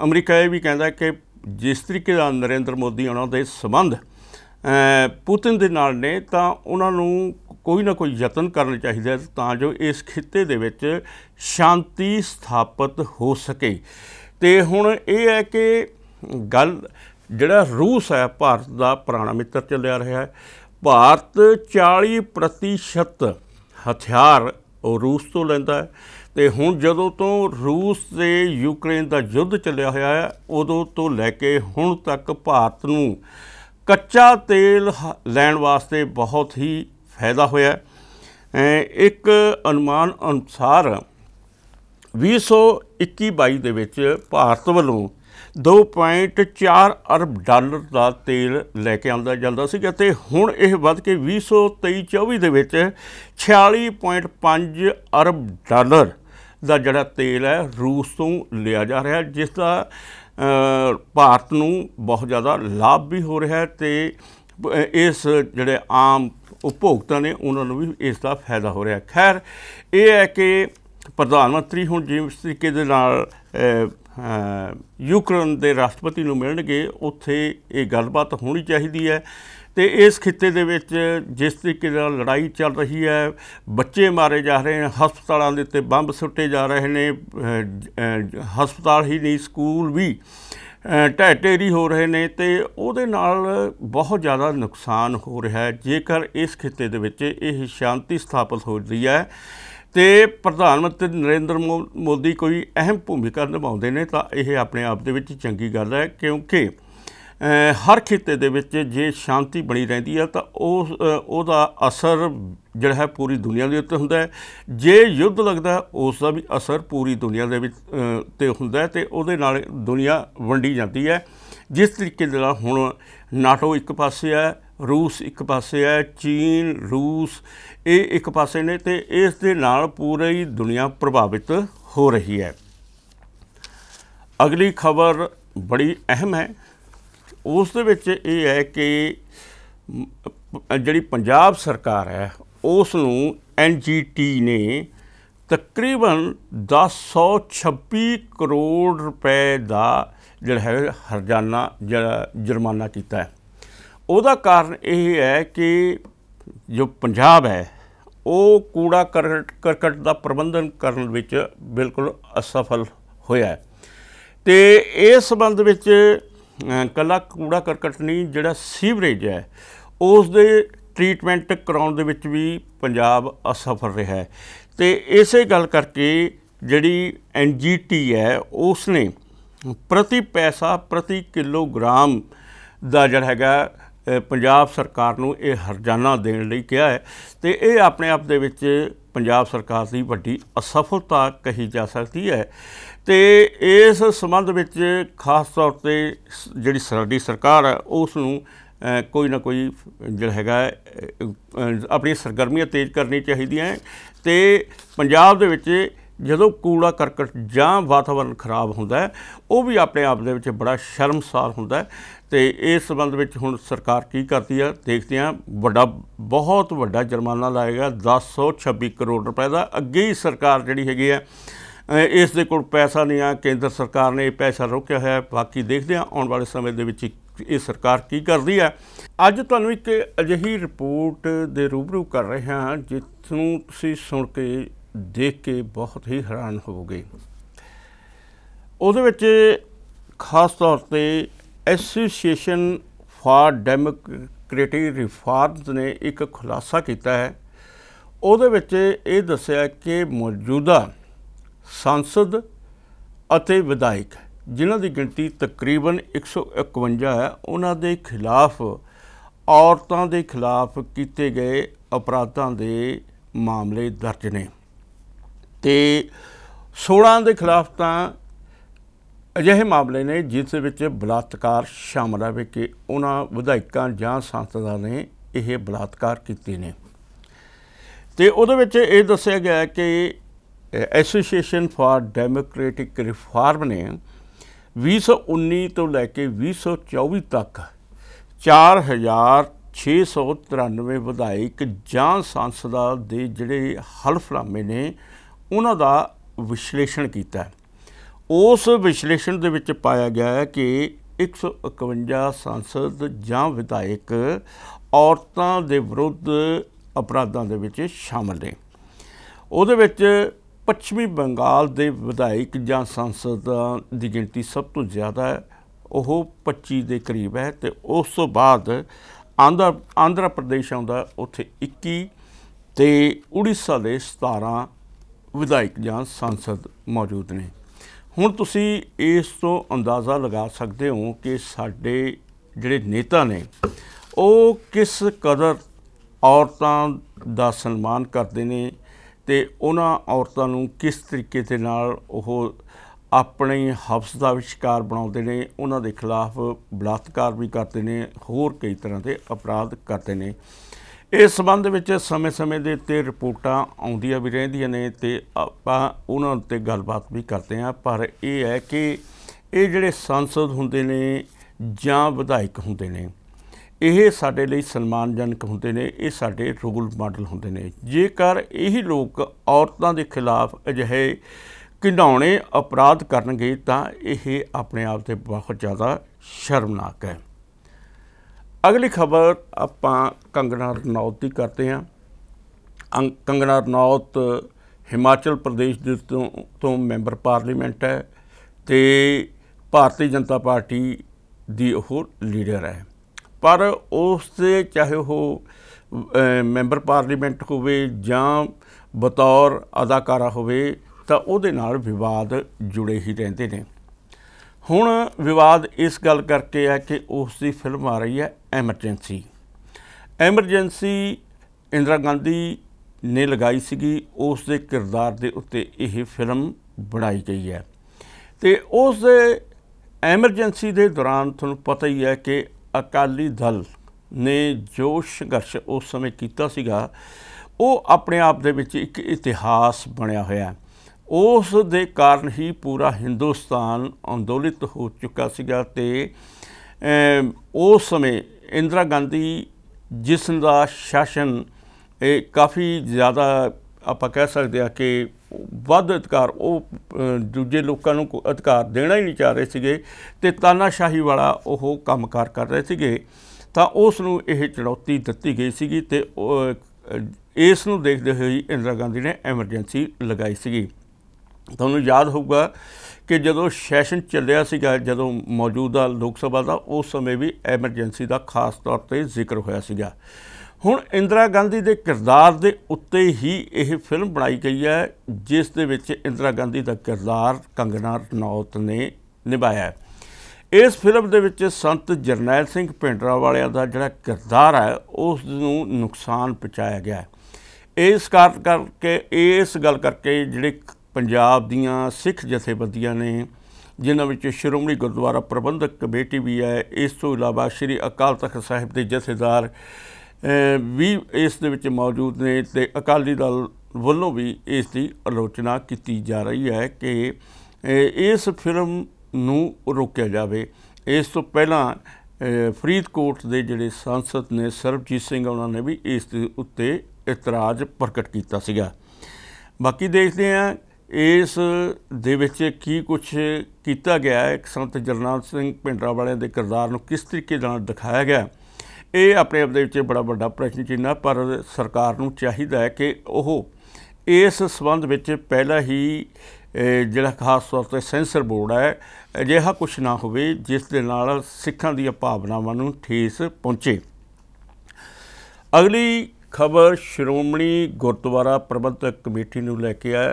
Speaker 1: ਅਮਰੀਕਾ ਇਹ ਵੀ ਕਹਿੰਦਾ ਹੈ ਕਿ ਜਿਸ ਤਰੀਕੇ ਦਾ ਨਰਿੰਦਰ ਮੋਦੀ ਉਹਨਾਂ ਦੇ ਸੰਬੰਧ ਪੁਤਿਨ ਦੇ ਨਾਲ ਨੇ ਤਾਂ ਉਹਨਾਂ ਨੂੰ ਕੋਈ ਨਾ ਕੋਈ ਯਤਨ ਕਰਨਾ ਚਾਹੀਦਾ ਹੈ ਤਾਂ ਜੋ ਇਸ ਖਿੱਤੇ ਦੇ ਵਿੱਚ ਸ਼ਾਂਤੀ ਸਥਾਪਿਤ ਹੋ ਸਕੇ ਤੇ ਹੁਣ ਇਹ ਹੈ ਕਿ ਗੱਲ ਜਿਹੜਾ ਰੂਸ ਹੈ ਭਾਰਤ ਦਾ ਪੁਰਾਣਾ ਮਿੱਤਰ ਚੱਲਿਆ ਰਿਹਾ ਹੈ ਭਾਰਤ 40% ਹਥਿਆਰ ਉਹ ਰੂਸ ਤੋਂ ਲੈਂਦਾ ਹੈ ਤੇ ਹੁਣ ਜਦੋਂ ਤੋਂ ਰੂਸ ਤੇ ਯੂਕਰੇਨ ਦਾ ਯੁੱਧ ਚੱਲਿਆ ਹੋਇਆ ਹੈ ਉਦੋਂ ਤੋਂ ਲੈ ਕੇ ਹੁਣ ਤੱਕ ਭਾਰਤ ਨੂੰ ਕੱਚਾ ਤੇਲ ਲੈਣ ਵਾਸਤੇ ਬਹੁਤ ਹੀ ਫਾਇਦਾ ਹੋਇਆ ਇੱਕ ਅਨੁਮਾਨ ਅਨੁਸਾਰ 2021-22 ਦੇ ਵਿੱਚ ਭਾਰਤ ਵੱਲੋਂ 2.4 ਅਰਬ ਡਾਲਰ ਦਾ ਤੇਲ ਲੈ ਕੇ ਆਉਂਦਾ ਜਾਂਦਾ ਸੀ ਤੇ ਹੁਣ ਇਹ ਵੱਧ ਕੇ 2023-24 ਦੇ ਵਿੱਚ 46.5 ਅਰਬ ਡਾਲਰ ਦਾ ਜਿਹੜਾ ਤੇਲ ਹੈ ਰੂਸ ਤੋਂ ਲਿਆ ਜਾ ਰਿਹਾ ਜਿਸ ਦਾ ਭਾਰਤ ਨੂੰ ਬਹੁਤ ਜ਼ਿਆਦਾ ਲਾਭ ਵੀ ਹੋ ਰਿਹਾ ਤੇ ਇਸ ਜਿਹੜੇ ਆਮ ਉਪਭੋਗਤਾ ਨੇ ਉਹਨਾਂ ਨੂੰ ਵੀ ਇਸ ਦਾ ਫਾਇਦਾ ਹੋ ਰਿਹਾ ਖੈਰ ਇਹ ਹੈ ਕਿ ਪ੍ਰਧਾਨ ਮੰਤਰੀ ਹੁਣ ਜਿਸ ਤਰੀਕੇ ਦੇ ਨਾਲ ਯੂਕਰੇਨ ਦੇ ਰਾਸ਼ਟਰਪਤੀ ਨੂੰ ਮਿਲਣਗੇ ਉੱਥੇ ਇਹ ਗੱਲਬਾਤ ਹੋਣੀ ਚਾਹੀਦੀ ਹੈ ਤੇ ਇਸ ਖਿੱਤੇ ਦੇ ਵਿੱਚ ਜਿਸ ਤਰੀਕੇ ਨਾਲ ਲੜਾਈ ਚੱਲ ਰਹੀ ਹੈ ਬੱਚੇ ਮਾਰੇ ਜਾ ਰਹੇ ਨੇ ਹਸਪਤਾਲਾਂ ਦੇ ਉੱਤੇ ਬੰਬ ਸੁੱਟੇ ਜਾ ਰਹੇ ਨੇ ਹਸਪਤਾਲ ਹੀ ਨਹੀਂ ਸਕੂਲ ਵੀ ਢਹਿ ਢੇਰੀ ਹੋ ਰਹੇ ਨੇ ਤੇ ਉਹਦੇ ਨਾਲ ਬਹੁਤ ਜ਼ਿਆਦਾ ਨੁਕਸਾਨ ਹੋ ਰਿਹਾ ਹੈ ਜੇਕਰ ਇਸ ਖਿੱਤੇ ਦੇ ਵਿੱਚ ਇਹ ਸ਼ਾਂਤੀ ਸਥਾਪਿਤ ਹੋ ਰਹੀ ਹੈ ਤੇ ਪ੍ਰਧਾਨ ਮੰਤਰੀ ਨਰਿੰਦਰ ਮੋਦੀ ਕੋਈ ਅਹਿਮ ਭੂਮਿਕਾ ਨਿਭਾਉਂਦੇ ਨੇ ਤਾਂ ਇਹ ਆਪਣੇ ਆਪ ਦੇ ਵਿੱਚ ਚੰਗੀ ਗੱਲ ਹੈ ਕਿਉਂਕਿ ਹਰ ਖੇਤੇ ਦੇ ਵਿੱਚ ਜੇ ਸ਼ਾਂਤੀ ਬਣੀ ਰਹਿੰਦੀ ਹੈ ਤਾਂ ਉਹ ਉਹਦਾ ਅਸਰ ਜਿਹੜਾ ਹੈ ਪੂਰੀ ਦੁਨੀਆ ਦੇ ਉੱਤੇ ਹੁੰਦਾ ਹੈ ਜੇ ਯੁੱਧ ਲੱਗਦਾ ਉਸ ਦਾ ਵੀ ਅਸਰ ਪੂਰੀ ਦੁਨੀਆ ਦੇ ਵਿੱਚ ਤੇ ਹੁੰਦਾ ਤੇ ਉਹਦੇ ਨਾਲ ਦੁਨੀਆ ਵੰਡੀ ਜਾਂਦੀ ਹੈ ਜਿਸ ਤਰੀਕੇ ਦੇ ਨਾਲ ਹੁਣ ਨਾਟੋ ਇੱਕ ਪਾਸੇ ਹੈ ਰੂਸ ਇੱਕ ਪਾਸੇ ਹੈ ਚੀਨ ਰੂਸ ਇਹ ਇੱਕ ਪਾਸੇ ਨੇ ਤੇ ਇਸ ਦੇ ਨਾਲ ਪੂਰੀ ਦੁਨੀਆ ਪ੍ਰਭਾਵਿਤ ਹੋ ਰਹੀ ਹੈ ਅਗਲੀ ਖਬਰ ਬੜੀ ਅਹਿਮ ਹੈ ਉਸ ਦੇ ਵਿੱਚ ਇਹ ਹੈ ਕਿ ਜਿਹੜੀ ਪੰਜਾਬ ਸਰਕਾਰ ਹੈ ਉਸ ਨੂੰ ਐਨਜੀਟੀ ਨੇ ਤਕਰੀਬਨ 1026 ਕਰੋੜ ਰੁਪਏ ਦਾ ਜਿਹੜਾ ਹੈ ਹਰਜਾਨਾ ਜਿਹੜਾ ਜੁਰਮਾਨਾ ਕੀਤਾ ਹੈ ਉਹਦਾ ਕਾਰਨ ਇਹ ਹੈ ਕਿ ਜੋ ਪੰਜਾਬ ਹੈ ਉਹ ਕੂੜਾ ਕਰਕਟ ਦਾ ਪ੍ਰਬੰਧਨ ਕਰਨ ਵਿੱਚ ਬਿਲਕੁਲ ਅਸਫਲ ਹੋਇਆ ਤੇ ਇਸ ਸੰਬੰਧ ਵਿੱਚ ਕੱਲਾ ਕੂੜਾ ਕਰਕਟ ਨਹੀਂ ਜਿਹੜਾ ਸੀਵਰੇਜ ਹੈ ਉਸ ਦੇ ਟ੍ਰੀਟਮੈਂਟ ਕਰਾਉਣ ਦੇ ਵਿੱਚ ਵੀ ਪੰਜਾਬ ਅਸਫਲ ਰਿਹਾ ਹੈ ਤੇ ਇਸੇ ਗੱਲ ਕਰਕੇ ਜਿਹੜੀ ਐਨਜੀਟੀ ਹੈ ਉਸ ਨੇ ਪ੍ਰਤੀ ਪੈਸਾ ਪ੍ਰਤੀ ਕਿਲੋਗ੍ਰਾਮ ਦਾ ਜਿਹੜਾ ਹੈਗਾ ਪੰਜਾਬ ਸਰਕਾਰ ਨੂੰ ਇਹ ਹਰਜਾਨਾ ਦੇਣ ਲਈ ਕਿਹਾ ਹੈ ਤੇ ਇਹ ਆਪਣੇ ਆਪ ਦੇ ਵਿੱਚ ਪੰਜਾਬ ਸਰਕਾਰ ਦੀ ਵੱਡੀ ਅਸਫਲਤਾ ਕਹੀ ਜਾ ਸਕਦੀ ਹੈ ਤੇ ਇਸ ਸੰਬੰਧ ਵਿੱਚ ਖਾਸ ਤੌਰ ਤੇ ਜਿਹੜੀ ਸਾਡੀ ਸਰਕਾਰ ਹੈ ਉਸ ਨੂੰ ਕੋਈ ਨਾ ਕੋਈ ਜਿਹੜਾ ਹੈਗਾ ਆਪਣੀ ਸਰਗਰਮੀਆਂ ਤੇਜ਼ ਕਰਨੀ ਚਾਹੀਦੀਆਂ ਤੇ ਪੰਜਾਬ ਦੇ ਵਿੱਚ ਜਦੋਂ ਕੂੜਾ ਕਰਕਟ ਜਾਂ ਵਾਤਾਵਰਣ ਖਰਾਬ ਹੁੰਦਾ ਉਹ ਵੀ ਆਪਣੇ ਆਪ ਦੇ ਵਿੱਚ ਬੜਾ ਸ਼ਰਮਸਾਰ ਹੁੰਦਾ ਤੇ ਇਸ ਸੰਬੰਧ ਵਿੱਚ ਹੁਣ ਸਰਕਾਰ ਕੀ ਕਰਦੀ ਆ ਦੇਖਦੇ ਆ ਵੱਡਾ ਬਹੁਤ ਵੱਡਾ ਜੁਰਮਾਨਾ ਲਾਏਗਾ 1026 ਕਰੋੜ ਰੁਪਏ ਦਾ ਅੱਗੇ ਹੀ ਸਰਕਾਰ ਜਿਹੜੀ ਹੈਗੀ ਆ ਇਸ ਦੇ ਕੋਲ ਪੈਸਾ ਨਹੀਂ ਆ ਕੇਂਦਰ ਸਰਕਾਰ ਨੇ ਇਹ ਪੈਸਾ ਰੋਕਿਆ ਹੋਇਆ ਬਾਕੀ ਦੇਖਦੇ ਆ ਆਉਣ ਵਾਲੇ ਸਮੇਂ ਦੇ ਵਿੱਚ ਇਹ ਸਰਕਾਰ ਕੀ ਕਰਦੀ ਹੈ ਅੱਜ ਤੁਹਾਨੂੰ ਇੱਕ ਅਜਿਹੀ ਰਿਪੋਰਟ ਦੇ ਰੂਬਰੂ ਕਰ ਰਹੇ ਹਾਂ ਜਿਸ ਨੂੰ ਤੁਸੀਂ ਸੁਣ ਕੇ ਦੇਖ ਕੇ ਬਹੁਤ ਹੀ ਹੈਰਾਨ ਹੋਵੋਗੇ ਉਹਦੇ ਵਿੱਚ ਖਾਸ ਤੌਰ ਤੇ ਐਸੋਸੀਏਸ਼ਨ ਫਾਰ ਡੈਮੋਕ੍ਰੇਟਿਕ ਰਿਫਾਰਮਸ ਨੇ ਇੱਕ ਖੁਲਾਸਾ ਕੀਤਾ ਹੈ ਉਹਦੇ ਵਿੱਚ ਇਹ ਦੱਸਿਆ ਕਿ ਮੌਜੂਦਾ ਸੰਸਦ ਅਤੇ ਵਿਧਾਇਕ ਜਿਨ੍ਹਾਂ ਦੀ ਗਿਣਤੀ ਤਕਰੀਬਨ 151 ਹੈ ਉਹਨਾਂ ਦੇ ਖਿਲਾਫ ਔਰਤਾਂ ਦੇ ਖਿਲਾਫ ਕੀਤੇ ਗਏ ਅਪਰਾਧਾਂ ਦੇ ਮਾਮਲੇ ਦਰਜ ਨੇ ਤੇ 16 ਦੇ ਖਿਲਾਫ ਤਾਂ ਅਜਿਹੇ ਮਾਮਲੇ ਨੇ ਜਿਸ ਵਿੱਚ ਬਲਾਤਕਾਰ ਸ਼ਾਮਲ ਹੈ ਕਿ ਉਹਨਾਂ ਵਿਧਾਇਕਾਂ ਜਾਂ ਸੰਸਦਾਂ ਨੇ ਇਹ ਬਲਾਤਕਾਰ ਕੀਤੇ ਨੇ ਤੇ ਉਹਦੇ ਵਿੱਚ ਇਹ ਦੱਸਿਆ ਗਿਆ ਕਿ ਐਸੋਸੀਏਸ਼ਨ ਫਾਰ ਡੈਮੋਕ੍ਰੈਟਿਕ ਰਿਫਾਰਮ ਨੇ 2019 ਤੋਂ ਲੈ ਕੇ 2024 ਤੱਕ 4693 ਵਿਧਾਇਕ ਜਾਂ ਸੰਸਦਾਂ ਦੇ ਜਿਹੜੇ ਹਲਫਨਾਮੇ ਨੇ ਉਹਨਾਂ ਦਾ ਵਿਸ਼ਲੇਸ਼ਣ ਕੀਤਾ ਉਸ ਵਿਸ਼ਲੇਸ਼ਣ ਦੇ ਵਿੱਚ ਪਾਇਆ ਗਿਆ ਹੈ ਕਿ 151 ਸੰਸਦ ਜਾਂ ਵਿਧਾਇਕ ਔਰਤਾਂ ਦੇ ਵਿਰੁੱਧ ਅਪਰਾਧਾਂ ਦੇ ਵਿੱਚ ਸ਼ਾਮਲ ਨੇ ਉਹਦੇ ਵਿੱਚ ਪੱਛਮੀ ਬੰਗਾਲ ਦੇ ਵਿਧਾਇਕ ਜਾਂ ਸੰਸਦ ਦੀ ਗਿਣਤੀ ਸਭ ਤੋਂ ਜ਼ਿਆਦਾ ਹੈ ਉਹ 25 ਦੇ ਕਰੀਬ ਹੈ ਤੇ ਉਸ ਤੋਂ ਬਾਅਦ ਆਂਧਰਾ ਆਂਧਰਾ ਪ੍ਰਦੇਸ਼ ਆਉਂਦਾ ਉੱਥੇ 21 ਤੇ ਉੜੀਸਾ ਦੇ 17 ਵਿਧਾਇਕ ਜਾਂ ਸੰਸਦ ਮੌਜੂਦ ਨੇ ਹੁਣ ਤੁਸੀਂ ਇਸ ਤੋਂ ਅੰਦਾਜ਼ਾ ਲਗਾ ਸਕਦੇ ਹੋ ਕਿ ਸਾਡੇ ਜਿਹੜੇ ਨੇਤਾ ਨੇ ਉਹ ਕਿਸ ਕਦਰ ਔਰਤਾਂ ਦਾ ਸਨਮਾਨ ਕਰਦੇ ਨੇ ਤੇ ਉਹਨਾਂ ਔਰਤਾਂ ਨੂੰ ਕਿਸ ਤਰੀਕੇ ਦੇ ਨਾਲ ਉਹ ਆਪਣੇ ਹਫਸ ਦਾ ਵਿਸ਼ਕਾਰ ਬਣਾਉਂਦੇ ਨੇ ਉਹਨਾਂ ਦੇ ਖਿਲਾਫ ਬਲਾਤਕਾਰ ਵੀ ਕਰਦੇ ਨੇ ਹੋਰ ਕਈ ਤਰ੍ਹਾਂ ਦੇ ਅਪਰਾਧ ਕਰਦੇ ਨੇ ਇਸ ਸੰਬੰਧ ਵਿੱਚ ਸਮੇਂ-ਸਮੇਂ ਦੇ ਉੱਤੇ ਰਿਪੋਰਟਾਂ ਆਉਂਦੀਆਂ ਵੀ ਰਹਿੰਦੀਆਂ ਨੇ ਤੇ ਆਪਾਂ ਉਹਨਾਂ ਉੱਤੇ ਗੱਲਬਾਤ ਵੀ ਕਰਦੇ ਹਾਂ ਪਰ ਇਹ ਹੈ ਕਿ ਇਹ ਜਿਹੜੇ ਸੰਸਦ ਹੁੰਦੇ ਨੇ ਜਾਂ ਵਿਧਾਇਕ ਹੁੰਦੇ ਨੇ ਇਹ ਸਾਡੇ ਲਈ ਸਨਮਾਨਜਨਕ ਹੁੰਦੇ ਨੇ ਇਹ ਸਾਡੇ ਰੂਲ ਮਾਡਲ ਹੁੰਦੇ ਨੇ ਜੇਕਰ ਇਹ ਲੋਕ ਔਰਤਾਂ ਦੇ ਖਿਲਾਫ ਅਜਿਹੇ ਕਿਡਾਉਣੇ ਅਪਰਾਧ ਕਰਨਗੇ ਤਾਂ ਇਹ ਆਪਣੇ ਆਪ ਤੇ ਬਹੁਤ ਜ਼ਿਆਦਾ ਸ਼ਰਮਨਾਕ ਹੈ ਅਗਲੀ ਖਬਰ ਆਪਾਂ ਕੰਗਣਾ ਰਣੌਤ ਦੀ ਕਰਦੇ ਹਾਂ ਕੰਗਣਾ ਰਣੌਤ ਹਿਮਾਚਲ ਪ੍ਰਦੇਸ਼ ਦੇ ਤੋਂ ਮੈਂਬਰ ਪਾਰਲੀਮੈਂਟ ਹੈ ਤੇ ਭਾਰਤੀ ਜਨਤਾ ਪਾਰਟੀ ਦੀ ਉਹ ਲੀਡਰ ਹੈ ਪਰ ਉਸ ਦੇ ਚਾਹੇ ਉਹ ਮੈਂਬਰ ਪਾਰਲੀਮੈਂਟ ਹੋਵੇ ਜਾਂ ਬਤੌਰ ਅਦਾਕਾਰਾ ਹੋਵੇ ਤਾਂ ਉਹਦੇ ਨਾਲ ਵਿਵਾਦ ਜੁੜੇ ਹੀ ਰਹਿੰਦੇ ਨੇ ਹੁਣ ਵਿਵਾਦ ਇਸ ਗੱਲ ਕਰਕੇ ਹੈ ਕਿ ਉਸ ਦੀ ਫਿਲਮ ਆ ਰਹੀ ਹੈ ਐਮਰਜੈਂਸੀ ਐਮਰਜੈਂਸੀ ਇੰਦਰਾ ਗਾਂਧੀ ਨੇ ਲਗਾਈ ਸੀਗੀ ਉਸ ਦੇ ਕਿਰਦਾਰ ਦੇ ਉੱਤੇ ਇਹ ਫਿਲਮ ਬਣਾਈ ਗਈ ਹੈ ਤੇ ਉਸ ਦੇ ਐਮਰਜੈਂਸੀ ਦੇ ਦੌਰਾਨ ਤੁਹਾਨੂੰ ਪਤਾ ਹੀ ਹੈ ਕਿ ਅਕਾਲੀ ਦਲ ਨੇ ਜੋ ਸੰਘਰਸ਼ ਉਸ ਸਮੇਂ ਕੀਤਾ ਸੀਗਾ ਉਹ ਆਪਣੇ ਆਪ ਦੇ ਵਿੱਚ ਇੱਕ ਇਤਿਹਾਸ ਬਣਿਆ ਹੋਇਆ ਹੈ ਉਸ ਦੇ ਕਾਰਨ ਹੀ ਪੂਰਾ ਹਿੰਦੁਸਤਾਨ ਅੰਦੋਲਿਤ ਹੋ ਚੁੱਕਾ ਸੀਗਾ ਤੇ ਉਸ ਸਮੇਂ ਇੰਦਰਾ ਗਾਂਧੀ ਜਿਸ ਦਾ ਸ਼ਾਸਨ ਇਹ ਕਾਫੀ ਜ਼ਿਆਦਾ ਆਪਾਂ ਕਹਿ ਸਕਦੇ ਆ ਕਿ ਵੱਧ ਅਧਿਕਾਰ ਉਹ ਦੂਜੇ ਲੋਕਾਂ ਨੂੰ ਅਧਿਕਾਰ ਦੇਣਾ ਹੀ ਨਹੀਂ ਚਾਹ ਰਹੇ ਸੀਗੇ ਤੇ ਤਾਨਾਸ਼ਾਹੀ ਵਾਲਾ ਉਹ ਕੰਮਕਾਰ ਕਰ ਰਹੇ ਸੀਗੇ ਤਾਂ ਉਸ ਨੂੰ ਇਹ ਚੁਣੌਤੀ ਦਿੱਤੀ ਗਈ ਸੀਗੀ ਤੇ ਇਸ ਨੂੰ ਦੇਖਦੇ ਹੋਏ ਇੰਦਰਾ ਗਾਂਧੀ ਨੇ ਐਮਰਜੈਂਸੀ ਲਗਾਈ ਸੀਗੀ ਤੁਹਾਨੂੰ ਯਾਦ ਹੋਊਗਾ ਕਿ ਜਦੋਂ ਸੈਸ਼ਨ ਚੱਲਿਆ ਸੀਗਾ ਜਦੋਂ ਮੌਜੂਦਾ ਲੋਕ ਸਭਾ ਦਾ ਉਸ ਸਮੇਂ ਵੀ ਐਮਰਜੈਂਸੀ ਦਾ ਖਾਸ ਤੌਰ ਤੇ ਜ਼ਿਕਰ ਹੋਇਆ ਸੀਗਾ ਹੁਣ ਇੰਦਰਾ ਗਾਂਧੀ ਦੇ ਕਿਰਦਾਰ ਦੇ ਉੱਤੇ ਹੀ ਇਹ ਫਿਲਮ ਬਣਾਈ ਗਈ ਹੈ ਜਿਸ ਦੇ ਵਿੱਚ ਇੰਦਰਾ ਗਾਂਧੀ ਦਾ ਕਿਰਦਾਰ ਕੰਗਨਾ ਰਣੌਤ ਨੇ ਨਿਭਾਇਆ ਹੈ ਇਸ ਫਿਲਮ ਦੇ ਵਿੱਚ ਸੰਤ ਜਰਨੈਲ ਸਿੰਘ ਪਿੰਡਰਾ ਵਾਲਿਆਂ ਦਾ ਜਿਹੜਾ ਕਿਰਦਾਰ ਹੈ ਉਸ ਨੂੰ ਨੁਕਸਾਨ ਪਹੁੰਚਾਇਆ ਗਿਆ ਇਸ ਕਾਰਨ ਕਰਕੇ ਇਸ ਗੱਲ ਕਰਕੇ ਜਿਹੜੇ ਪੰਜਾਬ ਦੀਆਂ ਸਿੱਖ ਜਥੇਬੰਦੀਆਂ ਨੇ ਜਿਨ੍ਹਾਂ ਵਿੱਚ ਸ਼੍ਰੋਮਣੀ ਗੁਰਦੁਆਰਾ ਪ੍ਰਬੰਧਕ ਕਮੇਟੀ ਵੀ ਹੈ ਇਸ ਤੋਂ ਇਲਾਵਾ ਸ੍ਰੀ ਅਕਾਲ ਤਖਤ ਸਾਹਿਬ ਦੇ ਜਥੇਦਾਰ ਵੀ ਇਸ ਦੇ ਵਿੱਚ ਮੌਜੂਦ ਨੇ ਤੇ ਅਕਾਲੀ ਦਲ ਵੱਲੋਂ ਵੀ ਇਸ ਦੀ ਆਲੋਚਨਾ ਕੀਤੀ ਜਾ ਰਹੀ ਹੈ ਕਿ ਇਸ ਫਿਲਮ ਨੂੰ ਰੋਕਿਆ ਜਾਵੇ ਇਸ ਤੋਂ ਪਹਿਲਾਂ ਫਰੀਦਕੋਟ ਦੇ ਜਿਹੜੇ ਸੰਸਦ ਨੇ ਸਰਬਜੀਤ ਸਿੰਘ ਉਹਨਾਂ ਨੇ ਵੀ ਇਸ ਦੇ ਉੱਤੇ ਇਤਰਾਜ਼ ਪ੍ਰਗਟ ਕੀਤਾ ਸੀਗਾ ਬਾਕੀ ਦੇਖਦੇ ਆਂ ਇਸ ਦੇ ਵਿੱਚ ਕੀ ਕੁਝ ਕੀਤਾ ਗਿਆ ਹੈ ਸੰਤ ਜਰਨਲ ਸਿੰਘ ਪਿੰਡਰਾ ਵਾਲਿਆਂ ਦੇ ਕਿਰਦਾਰ ਨੂੰ ਕਿਸ ਤਰੀਕੇ ਨਾਲ ਦਿਖਾਇਆ ਗਿਆ ਇਹ ਆਪਣੇ ਆਪ ਦੇ ਵਿੱਚ ਬੜਾ ਵੱਡਾ ਪ੍ਰਸ਼ਨ ਚਿੰਨ੍ਹ ਪਰ ਸਰਕਾਰ ਨੂੰ ਚਾਹੀਦਾ ਹੈ ਕਿ ਉਹ ਇਸ ਸਬੰਧ ਵਿੱਚ ਪਹਿਲਾਂ ਹੀ ਜਿਹੜਾ ਖਾਸ ਤੌਰ ਤੇ ਸੈਂਸਰ ਬੋਰਡ ਹੈ ਅਜਿਹਾ ਕੁਝ ਨਾ ਹੋਵੇ ਜਿਸ ਦੇ ਨਾਲ ਸਿੱਖਾਂ ਦੀਆਂ ਭਾਵਨਾਵਾਂ ਨੂੰ ਠੇਸ ਪਹੁੰਚੇ ਅਗਲੀ ਖਬਰ ਸ਼੍ਰੋਮਣੀ ਗੁਰਦੁਆਰਾ ਪ੍ਰਬੰਧਕ ਕਮੇਟੀ ਨੂੰ ਲੈ ਕੇ ਆ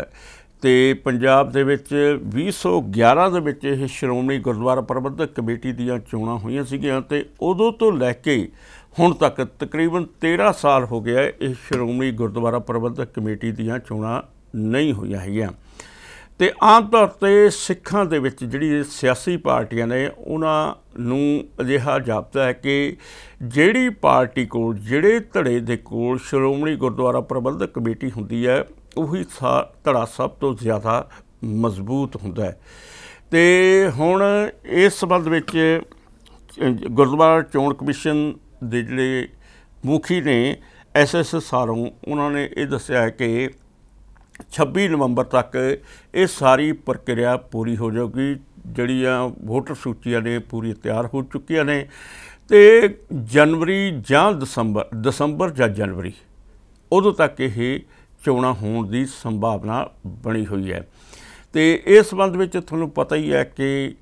Speaker 1: ਤੇ ਪੰਜਾਬ ਦੇ ਵਿੱਚ 2011 ਦੇ ਵਿੱਚ ਇਹ ਸ਼੍ਰੋਮਣੀ ਗੁਰਦੁਆਰਾ ਪ੍ਰਬੰਧਕ ਕਮੇਟੀ ਦੀਆਂ ਚੋਣਾਂ ਹੋਈਆਂ ਸੀਗੀਆਂ ਤੇ ਉਦੋਂ ਤੋਂ ਲੈ ਕੇ ਹੁਣ ਤੱਕ ਤਕਰੀਬਨ 13 ਸਾਲ ਹੋ ਗਿਆ ਇਹ ਸ਼੍ਰੋਮਣੀ ਗੁਰਦੁਆਰਾ ਪ੍ਰਬੰਧਕ ਕਮੇਟੀ ਦੀਆਂ ਚੋਣਾਂ ਨਹੀਂ ਹੋਈਆਂ ਹੈਗੀਆਂ ਤੇ ਆਮ ਤੌਰ ਤੇ ਸਿੱਖਾਂ ਦੇ ਵਿੱਚ ਜਿਹੜੀ ਸਿਆਸੀ ਪਾਰਟੀਆਂ ਨੇ ਉਹਨਾਂ ਨੂੰ ਅਜਿਹਾ ਜਾਪਦਾ ਹੈ ਕਿ ਜਿਹੜੀ ਪਾਰਟੀ ਕੋਲ ਜਿਹੜੇ ਧੜੇ ਦੇ ਕੋਲ ਸ਼੍ਰੋਮਣੀ ਗੁਰਦੁਆਰਾ ਪ੍ਰਬੰਧਕ ਕਮੇਟੀ ਹੁੰਦੀ ਹੈ ਉਹੀ ਧੜਾ ਸਭ ਤੋਂ ਜ਼ਿਆਦਾ ਮਜ਼ਬੂਤ ਹੁੰਦਾ ਹੈ ਤੇ ਹੁਣ ਇਸ ਸੰਬੰਧ ਵਿੱਚ ਗੁਰਦੁਆਰਾ ਚੋਣ ਕਮਿਸ਼ਨ ਦੇ ਜਿਹੜੇ ਮੁਖੀ ਨੇ ਐਸਐਸ ਸਾਰੋਂ ਉਹਨਾਂ ਨੇ ਇਹ ਦੱਸਿਆ ਕਿ 26 ਨਵੰਬਰ ਤੱਕ ਇਹ ਸਾਰੀ ਪ੍ਰਕਿਰਿਆ ਪੂਰੀ ਹੋ ਜਾਊਗੀ ਜਿਹੜੀਆਂ ਵੋਟਰ ਸੂਚੀਆਂ ਨੇ ਪੂਰੀ ਤਿਆਰ ਹੋ ਚੁੱਕੀਆਂ ਨੇ ਤੇ ਜਨਵਰੀ ਜਾਂ ਦਸੰਬਰ ਦਸੰਬਰ ਜਾਂ ਜਨਵਰੀ ਉਦੋਂ ਤੱਕ ਇਹ ਚੋਣਾਂ ਹੋਣ ਦੀ ਸੰਭਾਵਨਾ ਬਣੀ ਹੋਈ ਹੈ ਤੇ ਇਸ ਸੰਬੰਧ ਵਿੱਚ ਤੁਹਾਨੂੰ ਪਤਾ ਹੀ ਹੈ ਕਿ